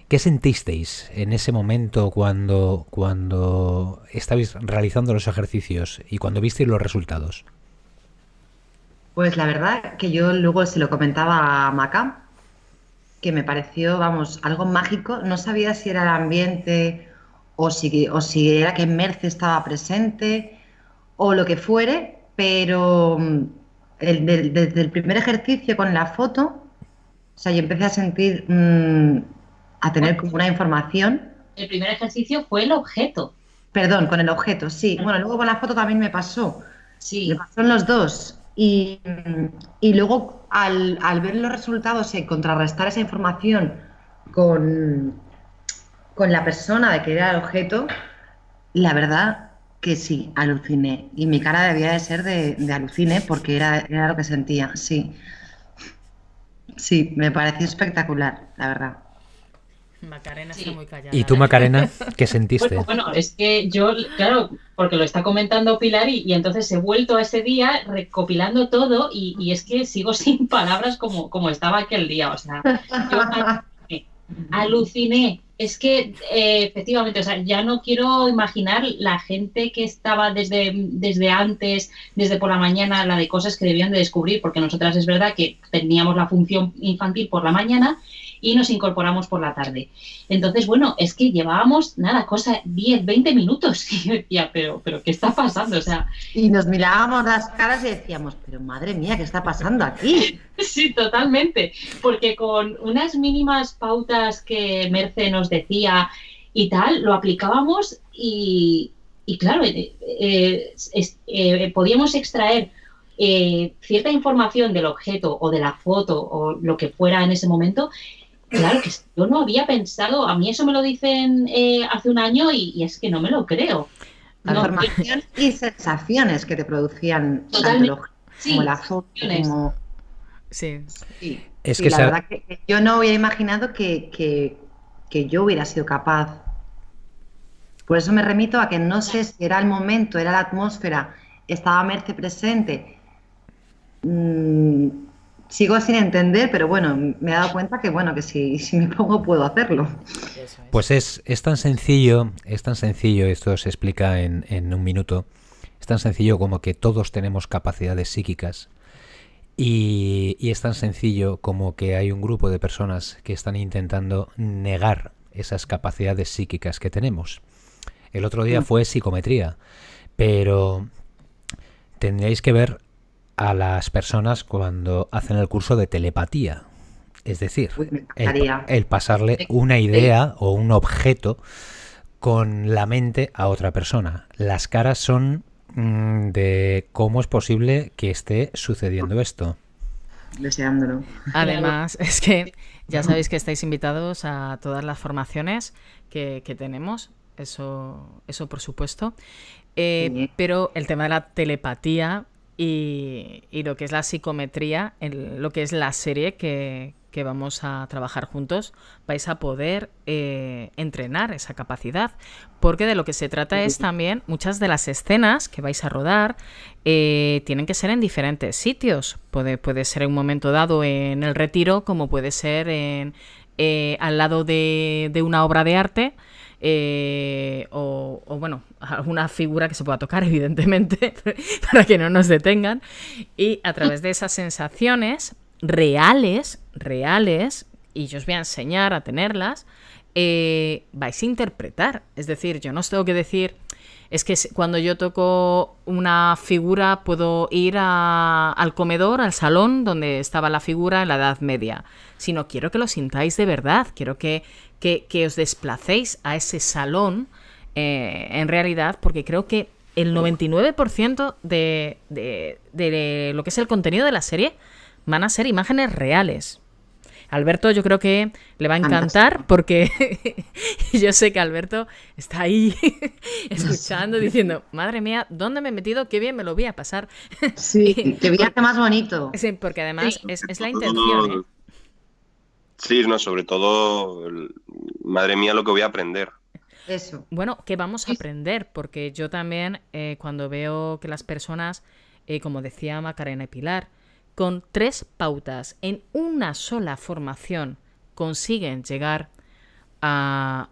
qué sentisteis en ese momento cuando, cuando estabais realizando los ejercicios y cuando visteis los resultados? Pues la verdad que yo luego se lo comentaba a Maca, que me pareció, vamos, algo mágico. No sabía si era el ambiente o si, o si era que Merce estaba presente o lo que fuere, pero mm, desde el primer ejercicio con la foto, o sea, yo empecé a sentir, mm, a tener como una información. El primer ejercicio fue el objeto. Perdón, con el objeto, sí. Bueno, luego con la foto también me pasó. Sí. Me pasó los dos. Y, luego, al, ver los resultados y contrarrestar esa información con, con la persona de que era el objeto, la verdad que sí, aluciné. Y mi cara debía de ser de, aluciné porque era, era lo que sentía, sí. Sí, me pareció espectacular, la verdad. Macarena está muy callada. ¿Y tú, ¿eh? Macarena, qué (laughs) sentiste? Bueno, es que yo, claro, porque lo está comentando Pilar y, entonces he vuelto a ese día recopilando todo y, es que sigo (laughs) sin palabras como, como estaba aquel día. O sea, aluciné, Es que eh, efectivamente, o sea, ya no quiero imaginar la gente que estaba desde, desde antes, desde por la mañana, la de cosas que debían de descubrir, porque nosotras es verdad que teníamos la función infantil por la mañana y nos incorporamos por la tarde. Entonces, bueno, es que llevábamos, nada, cosa 10, 20 minutos. (laughs) Y pero, pero, ¿qué está pasando? O sea, y nos mirábamos las caras y decíamos, pero madre mía, ¿qué está pasando aquí? (laughs) sí, totalmente. Porque con unas mínimas pautas que Merce nos decía y tal, lo aplicábamos y, claro, eh, eh, eh, podíamos extraer cierta información del objeto o de la foto o lo que fuera en ese momento Claro que yo no había pensado, a mí eso me lo dicen eh, hace un año y, es que no me lo creo. (laughs) y sensaciones que te producían como la como... Sí. Es que la verdad que yo no había imaginado que, yo hubiera sido capaz. Por eso me remito a que no sé si era el momento, era la atmósfera, estaba Merce presente. Mm, sigo sin entender, pero bueno, me he dado cuenta que bueno, que si, (laughs) si me pongo puedo hacerlo. Pues es, es tan sencillo, es tan sencillo, esto se explica en, en un minuto, es tan sencillo como que todos tenemos capacidades psíquicas. Y, y es tan sencillo como que hay un grupo de personas que están intentando negar esas capacidades psíquicas que tenemos. El otro día mm. fue psicometría, pero tendríais que ver a las personas cuando hacen el curso de telepatía. Es decir, el, pasarle una idea o un objeto con la mente a otra persona. Las caras son mm, de cómo es posible que esté sucediendo esto. Deseándolo. Además, es que (laughs) ya sabéis que estáis invitados a todas las formaciones que, tenemos, eso, eso por supuesto. Eh, pero el tema de la telepatía y, lo que es la psicometría, lo que es la serie que, vamos a trabajar juntos, vais a poder eh, entrenar esa capacidad. Porque de lo que se trata es también muchas de las escenas que vais a rodar eh, tienen que ser en diferentes sitios. Puede, ser en un momento dado en el retiro, como puede ser en, eh, al lado de una obra de arte eh, o, bueno, alguna figura que se pueda tocar, (laughs) evidentemente, (laughs) para que no nos detengan. Y a través de esas sensaciones reales, reales, y yo os voy a enseñar a tenerlas, eh, vais a interpretar. Es decir, yo no os tengo que decir, es que cuando yo toco una figura puedo ir al comedor, al salón donde estaba la figura en la Edad Media, sino quiero que lo sintáis de verdad, quiero que, que, os desplacéis a ese salón, eh, en realidad, porque creo que el 99% de, de, de lo que es el contenido de la serie van a ser imágenes reales. Alberto yo creo que le va a encantar porque (laughs) yo sé que Alberto está ahí (laughs) escuchando, diciendo, madre mía, ¿dónde me he metido? Qué bien me lo voy a pasar. Sí, a (laughs) hacer más bonito. Sí, porque además Es, es, la intención. ¿eh? Sí, no, sobre todo, madre mía, lo que voy a aprender. Bueno, ¿qué vamos a aprender? Porque yo también, eh, cuando veo que las personas, eh, como decía Macarena y Pilar, con tres pautas en una sola formación consiguen llegar a,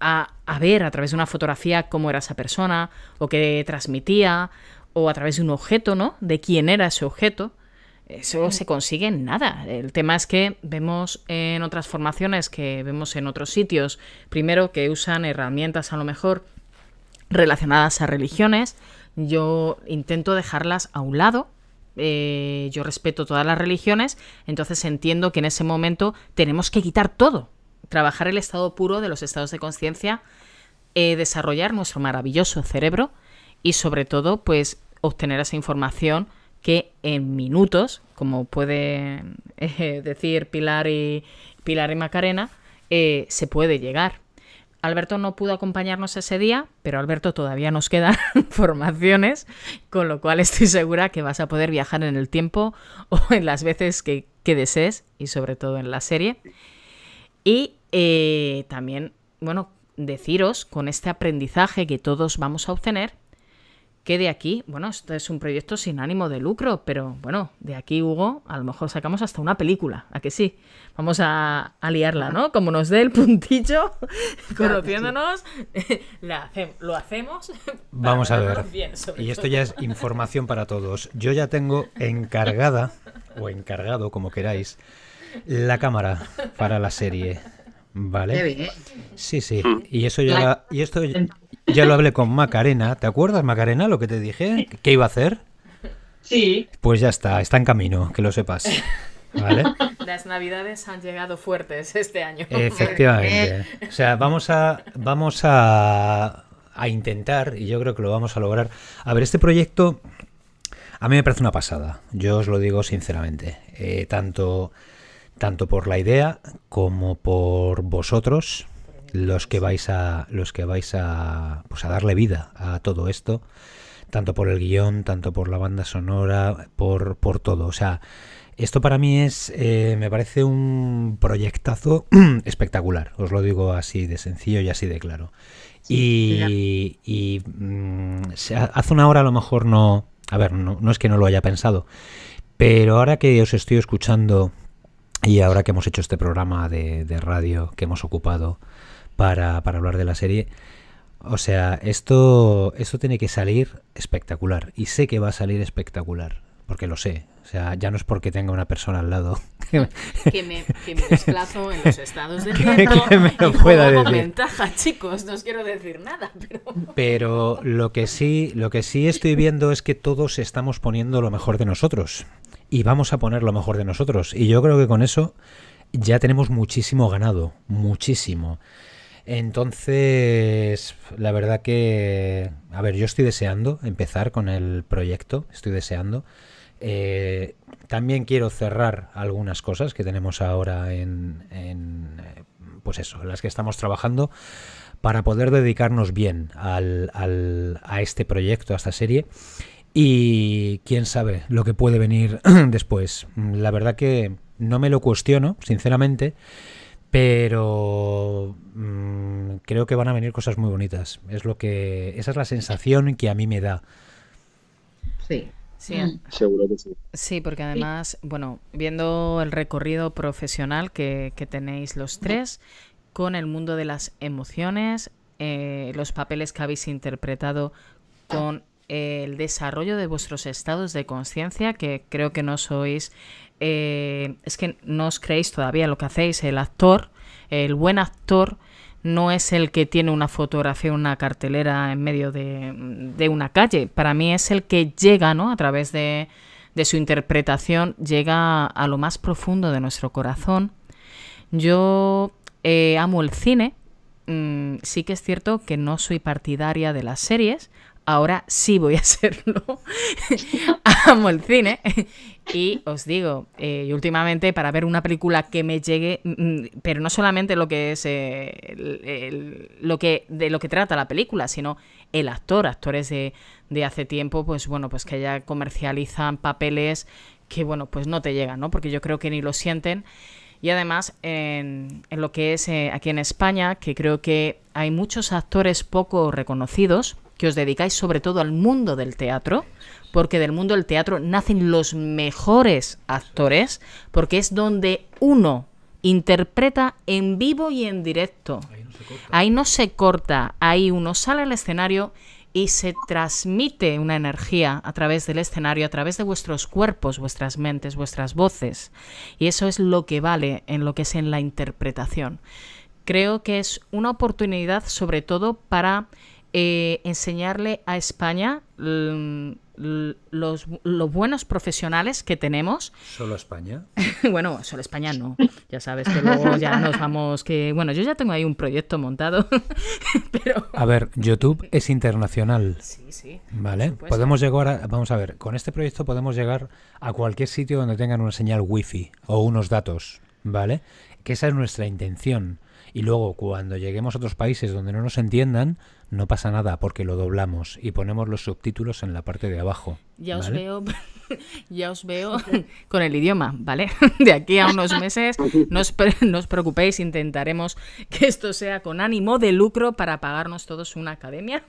a, a, ver a través de una fotografía cómo era esa persona o qué transmitía o a través de un objeto, ¿no? De quién era ese objeto. Eso se consigue en nada. El tema es que vemos en otras formaciones que vemos en otros sitios, primero que usan herramientas a lo mejor relacionadas a religiones. Yo intento dejarlas a un lado. Eh, yo respeto todas las religiones, entonces entiendo que en ese momento tenemos que quitar todo, trabajar el estado puro de los estados de conciencia, eh, desarrollar nuestro maravilloso cerebro y sobre todo pues obtener esa información que en minutos, como puede (laughs) eh, decir Pilar y, Macarena, eh, se puede llegar. Alberto no pudo acompañarnos ese día, pero Alberto todavía nos quedan (laughs) formaciones, con lo cual estoy segura que vas a poder viajar en el tiempo (laughs) o en las veces que, desees y sobre todo en la serie. Y eh, también, bueno, deciros con este aprendizaje que todos vamos a obtener que de aquí, bueno, esto es un proyecto sin ánimo de lucro, pero bueno, de aquí, Hugo, a lo mejor sacamos hasta una película, ¿a que sí? Vamos a, liarla, ¿no? Como nos dé el puntillo, (laughs) conociéndonos, (laughs) lo hacemos. (laughs) Vamos a ver. y esto ya es información para todos. Yo ya tengo encargada, o encargado, como queráis, la cámara para la serie. ¿Vale? Sí, sí. Mm. Y eso ya... y esto ya lo hablé con Macarena. ¿Te acuerdas, Macarena, lo que te dije? ¿Qué iba a hacer? Sí. Pues ya está, está en camino, que lo sepas. (laughs) Las navidades han llegado fuertes este año. Efectivamente. (laughs) O sea, vamos a. Vamos a, intentar, y yo creo que lo vamos a lograr. A ver, este proyecto. A mí me parece una pasada, yo os lo digo sinceramente, eh, tanto, tanto por la idea como por vosotros, los que vais a los que vais a pues a darle vida a todo esto tanto por el guión tanto por la banda sonora por todo o sea esto para mí es eh, me parece un proyectazo (clears throat) espectacular os lo digo así de sencillo y así de claro y, mm, hace una hora a lo mejor no a ver no, es que no lo haya pensado pero ahora que os estoy escuchando y ahora que hemos hecho este programa de radio que hemos ocupado para, para hablar de la serie. O sea, esto, esto tiene que salir espectacular. Y sé que va a salir espectacular, porque lo sé. O sea, ya no es porque tenga una persona al lado. Que me, desplazo en los estados de (laughs) tiempo. que me ventaja, chicos. No os quiero decir nada. Pero... (laughs) pero lo que sí, lo que sí estoy viendo es que todos estamos poniendo lo mejor de nosotros. Y vamos a poner lo mejor de nosotros. Y yo creo que con eso ya tenemos muchísimo ganado. Muchísimo. Entonces, la verdad que, a ver, yo estoy deseando empezar con el proyecto, estoy deseando. Eh, también quiero cerrar algunas cosas que tenemos ahora en, eh, pues eso, las que estamos trabajando para poder dedicarnos bien a este proyecto, a esta serie. Y quién sabe lo que puede venir (clears throat) después. La verdad que no me lo cuestiono, sinceramente. Pero mm, creo que van a venir cosas muy bonitas. Es lo que. Esa es la sensación que a mí me da. Sí. Mm. Seguro que sí. Sí, porque además, bueno, viendo el recorrido profesional que, tenéis los tres, con el mundo de las emociones, eh, los papeles que habéis interpretado con el desarrollo de vuestros estados de conciencia, que creo que no sois, eh, es que no os creéis todavía lo que hacéis, el actor, el buen actor no es el que tiene una fotografía, una cartelera en medio de, una calle, para mí es el que llega, ¿no? A través de, su interpretación, llega a lo más profundo de nuestro corazón. Yo eh, amo el cine, mm, sí que es cierto que no soy partidaria de las series, ahora sí voy a (laughs) hacerlo. Amo el cine. Y os digo, eh, últimamente para ver una película que me llegue, mm, mm, pero no solamente lo que es eh, lo que de lo que trata la película, sino el actor, actores de, hace tiempo, pues bueno, pues que ya comercializan papeles que bueno, pues no te llegan, ¿no? Porque yo creo que ni lo sienten. Y además, en, lo que es eh, aquí en España, que creo que hay muchos actores poco reconocidos, que os dedicáis sobre todo al mundo del teatro, porque del mundo del teatro nacen los mejores actores, porque es donde uno interpreta en vivo y en directo. Ahí no se corta, ahí, uno sale al escenario y se transmite una energía a través del escenario, a través de vuestros cuerpos, vuestras mentes, vuestras voces. Y eso es lo que vale en lo que es en la interpretación. Creo que es una oportunidad sobre todo para eh, enseñarle a España mm, los, los, buenos profesionales que tenemos. ¿Solo España? (laughs) bueno, solo España no. Ya sabes que luego ya nos vamos que... Bueno, yo ya tengo ahí un proyecto montado, (laughs) pero... A ver, YouTube es internacional. Sí, sí. Vale, podemos llegar a... Vamos a ver, con este proyecto podemos llegar a cualquier sitio donde tengan una señal wifi o unos datos, ¿vale? Que esa es nuestra intención y luego cuando lleguemos a otros países donde no nos entiendan, no pasa nada porque lo doblamos y ponemos los subtítulos en la parte de abajo. Ya os veo, (laughs) ya os veo (laughs) con el idioma, ¿vale? (laughs) De aquí a unos meses, no os preocupéis, intentaremos que esto sea con ánimo de lucro para pagarnos todos una academia.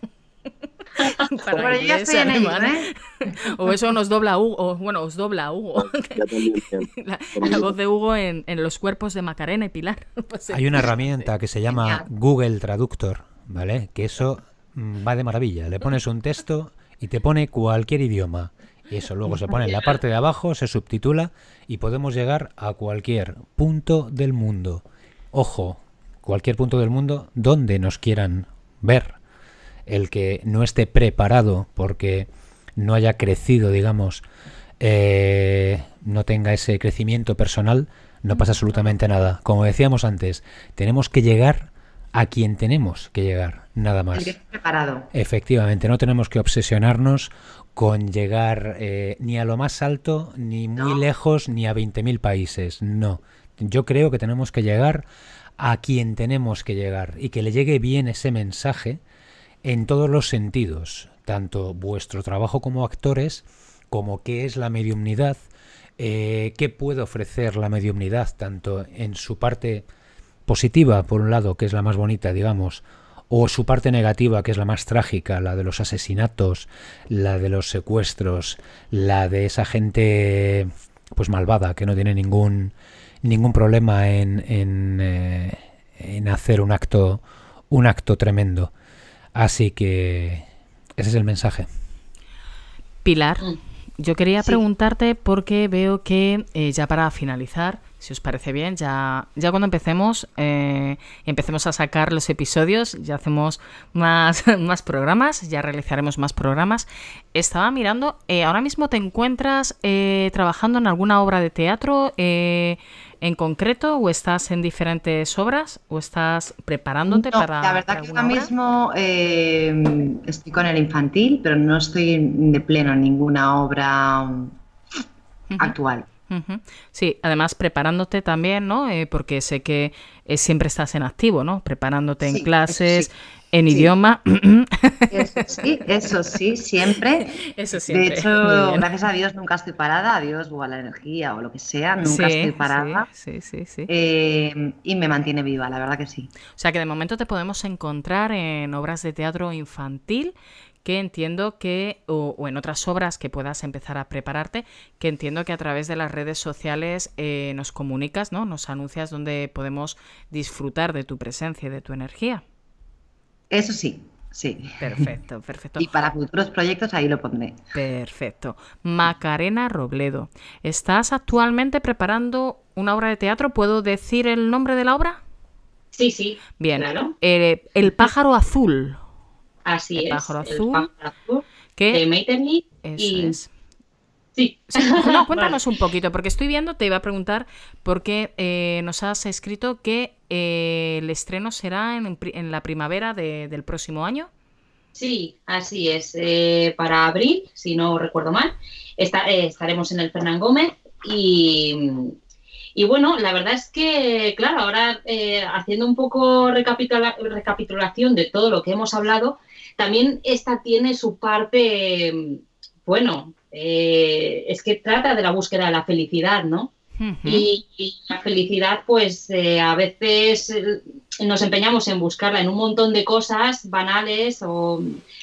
¿eh? O eso nos dobla Hugo, bueno, os dobla Hugo. (laughs) la, voz de Hugo en, los cuerpos de Macarena y Pilar. (laughs) Hay una herramienta que se llama Google Traductor, ¿vale? Que eso mm, va de maravilla. Le pones un texto y te pone cualquier idioma. Y eso luego se pone en la parte de abajo, se subtitula y podemos llegar a cualquier punto del mundo. Ojo, cualquier punto del mundo donde nos quieran ver el que no esté preparado porque no haya crecido, digamos, eh, no tenga ese crecimiento personal, no pasa absolutamente nada. Como decíamos antes, tenemos que llegar a quien tenemos que llegar, nada más. preparado. Efectivamente, no tenemos que obsesionarnos con llegar eh, ni a lo más alto, ni muy lejos, ni a 20.000 países. No. Yo creo que tenemos que llegar a quien tenemos que llegar y que le llegue bien ese mensaje en todos los sentidos, tanto vuestro trabajo como actores, como qué es la mediumnidad, eh, qué puede ofrecer la mediumnidad, tanto en su parte positiva, por un lado, que es la más bonita, digamos, o su parte negativa, que es la más trágica, la de los asesinatos, la de los secuestros, la de esa gente pues malvada, que no tiene ningún, ningún problema en, en, eh, en hacer un acto, un acto tremendo. Así que ese es el mensaje. Pilar, mm. yo quería preguntarte porque veo que eh, ya para finalizar si os parece bien, ya, ya cuando empecemos eh, empecemos a sacar los episodios, ya hacemos más, (laughs) más programas, ya realizaremos más programas. Estaba mirando, eh, ahora mismo te encuentras eh, trabajando en alguna obra de teatro en concreto o estás en diferentes obras o estás preparándote para... La verdad que ahora mismo estoy con el infantil, pero no estoy de pleno en ninguna obra actual. Sí, además preparándote también, ¿no? Eh, porque sé que eh, siempre estás en activo, ¿no? Preparándote en clases, en idioma. Eso sí, eso sí, siempre. (laughs) De hecho, gracias a Dios nunca estoy parada, a Dios o a la energía o lo que sea, nunca estoy parada. Sí, sí, sí. Eh, y me mantiene viva, la verdad que sí. O sea que de momento te podemos encontrar en obras de teatro infantil que entiendo que, o, en otras obras que puedas empezar a prepararte, que entiendo que a través de las redes sociales eh, nos comunicas, ¿no? Nos anuncias donde podemos disfrutar de tu presencia y de tu energía. Eso sí, Sí. Perfecto, perfecto. (laughs) Y para futuros proyectos ahí lo pondré. Perfecto. Macarena Robledo, ¿estás actualmente preparando una obra de teatro? ¿Puedo decir el nombre de la obra? Sí, sí. Bien. Eh, el pájaro azul. Así es. el azul. de Es. Sí. (laughs) cuéntanos un poquito, porque estoy viendo, te iba a preguntar, porque qué eh, nos has escrito que eh, el estreno será en, la primavera del próximo año. Sí, así es. Eh, para abril, si no recuerdo mal, estaremos en el Fernán Gómez y, y bueno, la verdad es que, claro, ahora eh, haciendo un poco recapitulación de todo lo que hemos hablado, también esta tiene su parte, mm, bueno, eh, es que trata de la búsqueda de la felicidad, ¿no? y, la felicidad, pues eh, a veces nos empeñamos en buscarla en un montón de cosas banales o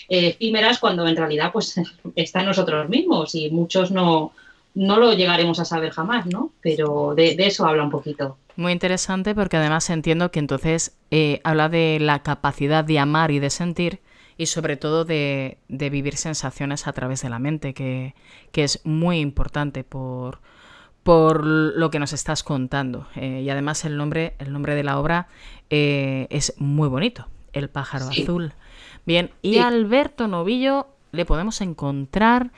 efímeras, cuando en realidad pues (laughs) está en nosotros mismos y muchos no, no lo llegaremos a saber jamás, ¿no? Pero de, eso habla un poquito. Muy interesante porque además entiendo que entonces eh, habla de la capacidad de amar y de sentir y sobre todo de, vivir sensaciones a través de la mente, que, es muy importante por, por lo que nos estás contando. Eh, y además el nombre, el nombre de la obra eh, es muy bonito, El pájaro azul. Bien, y Alberto Novillo le podemos encontrar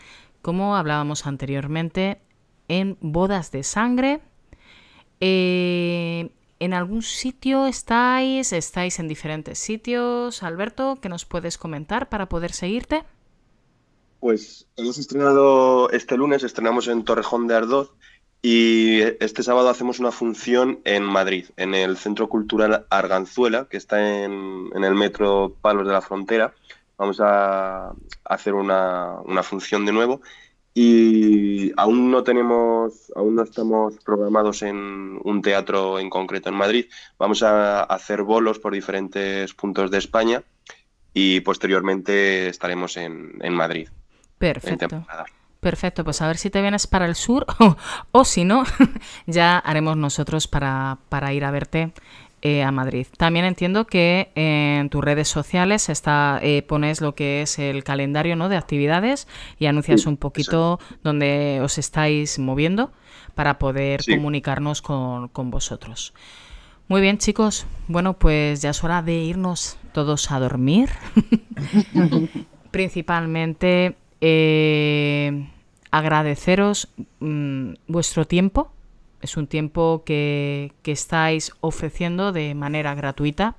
como hablábamos anteriormente, en bodas de sangre. Eh, ¿En algún sitio estáis? ¿Estáis en diferentes sitios? Alberto, ¿qué nos puedes comentar para poder seguirte? Pues hemos estrenado este lunes, estrenamos en Torrejón de Ardoz y este sábado hacemos una función en Madrid, en el Centro Cultural Arganzuela, que está en el metro Palos de la Frontera vamos a hacer una, una función de nuevo y aún no tenemos, aún no estamos programados en un teatro en concreto en Madrid. Vamos a hacer bolos por diferentes puntos de España y posteriormente estaremos en, Madrid. Perfecto. Perfecto, pues a ver si te vienes para el sur (laughs) o, si no, (laughs) ya haremos nosotros para, para ir a verte eh, a Madrid. También entiendo que eh, en tus redes sociales está, eh, pones lo que es el calendario ¿no? de actividades y anuncias un poquito dónde donde os estáis moviendo para poder comunicarnos con, vosotros. Muy bien, chicos. Bueno, pues ya es hora de irnos todos a dormir. (laughs) Principalmente agradeceros mm, vuestro tiempo es un tiempo que, estáis ofreciendo de manera gratuita.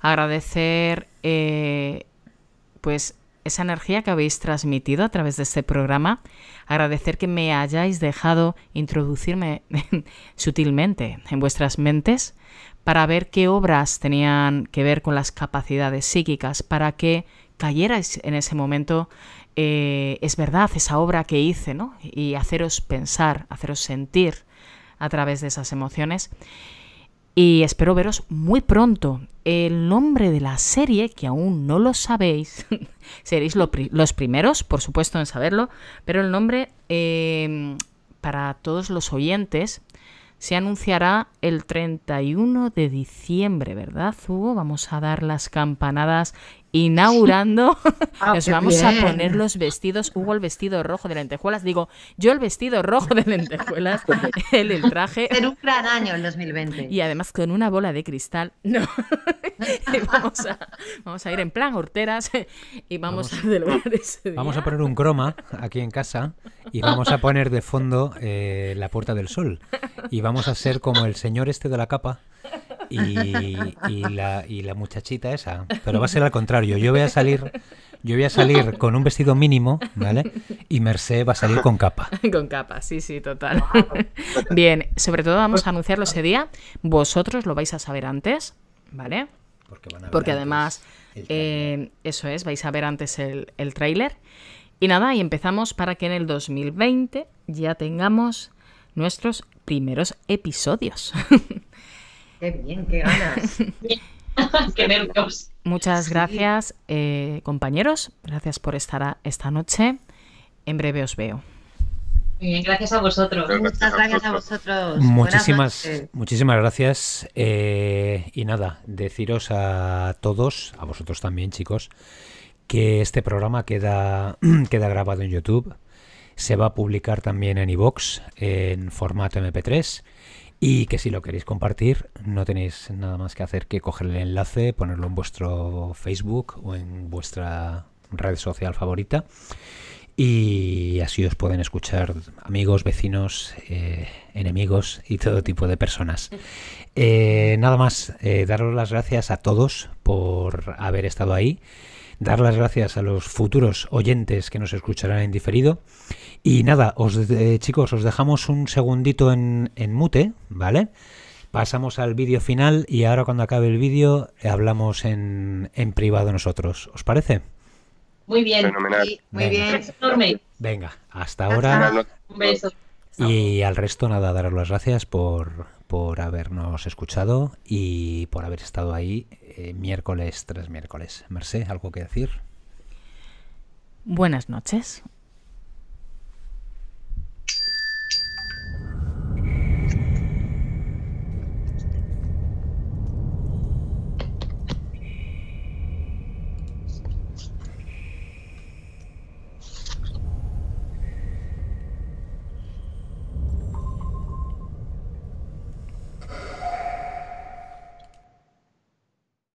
Agradecer eh, pues esa energía que habéis transmitido a través de este programa. Agradecer que me hayáis dejado introducirme (laughs) sutilmente en vuestras mentes para ver qué obras tenían que ver con las capacidades psíquicas, para que cayerais en ese momento, eh, es verdad, esa obra que hice, ¿no? Y haceros pensar, haceros sentir a través de esas emociones. Y espero veros muy pronto. El nombre de la serie, que aún no lo sabéis, (laughs) seréis los primeros, por supuesto, en saberlo, pero el nombre em, para todos los oyentes se anunciará el 31 de diciembre, ¿verdad, Hugo? Vamos a dar las campanadas inaugurando. (laughs) Ah, nos vamos a poner los vestidos. Hubo el vestido rojo de lentejuelas. Digo, yo el vestido rojo de lentejuelas, (laughs) el, el traje. Ser un gran año el 2020. Y además con una bola de cristal. (laughs) No. vamos, a, ir en plan horteras y vamos, a Vamos a poner un croma aquí en casa y vamos a poner de fondo eh, la puerta del sol. Y vamos a ser como el señor este de la capa (laughs) y, la, muchachita esa. Pero va a ser al contrario. Yo voy a salir yo voy a salir con un vestido mínimo, ¿vale? Y Merced va a salir con capa. (laughs) con capa, sí, sí, total. (laughs) Bien, sobre todo vamos a anunciarlo ese día. Vosotros lo vais a saber antes, ¿vale? Porque, además, eh, eso es, vais a ver antes el, trailer tráiler. Y nada, y empezamos para que en el 2020 ya tengamos nuestros primeros episodios. Qué bien, qué ganas. (laughs) Muchas gracias, eh, compañeros. Gracias por estar esta noche. En breve os veo. Muy bien, gracias a vosotros. Muchas gracias a vosotros. Muchísimas, muchísimas gracias. Eh, y nada, deciros a todos, a vosotros también, chicos, que este programa queda, (clears throat) queda grabado en YouTube. Se va a publicar también en iVox en formato MP3 y que si lo queréis compartir, no tenéis nada más que hacer que coger el enlace, ponerlo en vuestro Facebook o en vuestra red social favorita. Y así os pueden escuchar amigos, vecinos, eh, enemigos y todo tipo de personas. Eh, nada más, eh, daros las gracias a todos por haber estado ahí dar las gracias a los futuros oyentes que nos escucharán en diferido. Y nada, os chicos, os dejamos un segundito en, mute, ¿vale? Pasamos al vídeo final y ahora cuando acabe el vídeo eh, hablamos en, privado nosotros. ¿Os parece? Muy bien. Fenomenal. muy bien. Venga, hasta ahora. Un beso. Y al resto nada, daros las gracias por por habernos escuchado y por haber estado ahí eh, miércoles tres miércoles. Mercé, ¿algo que decir? Buenas noches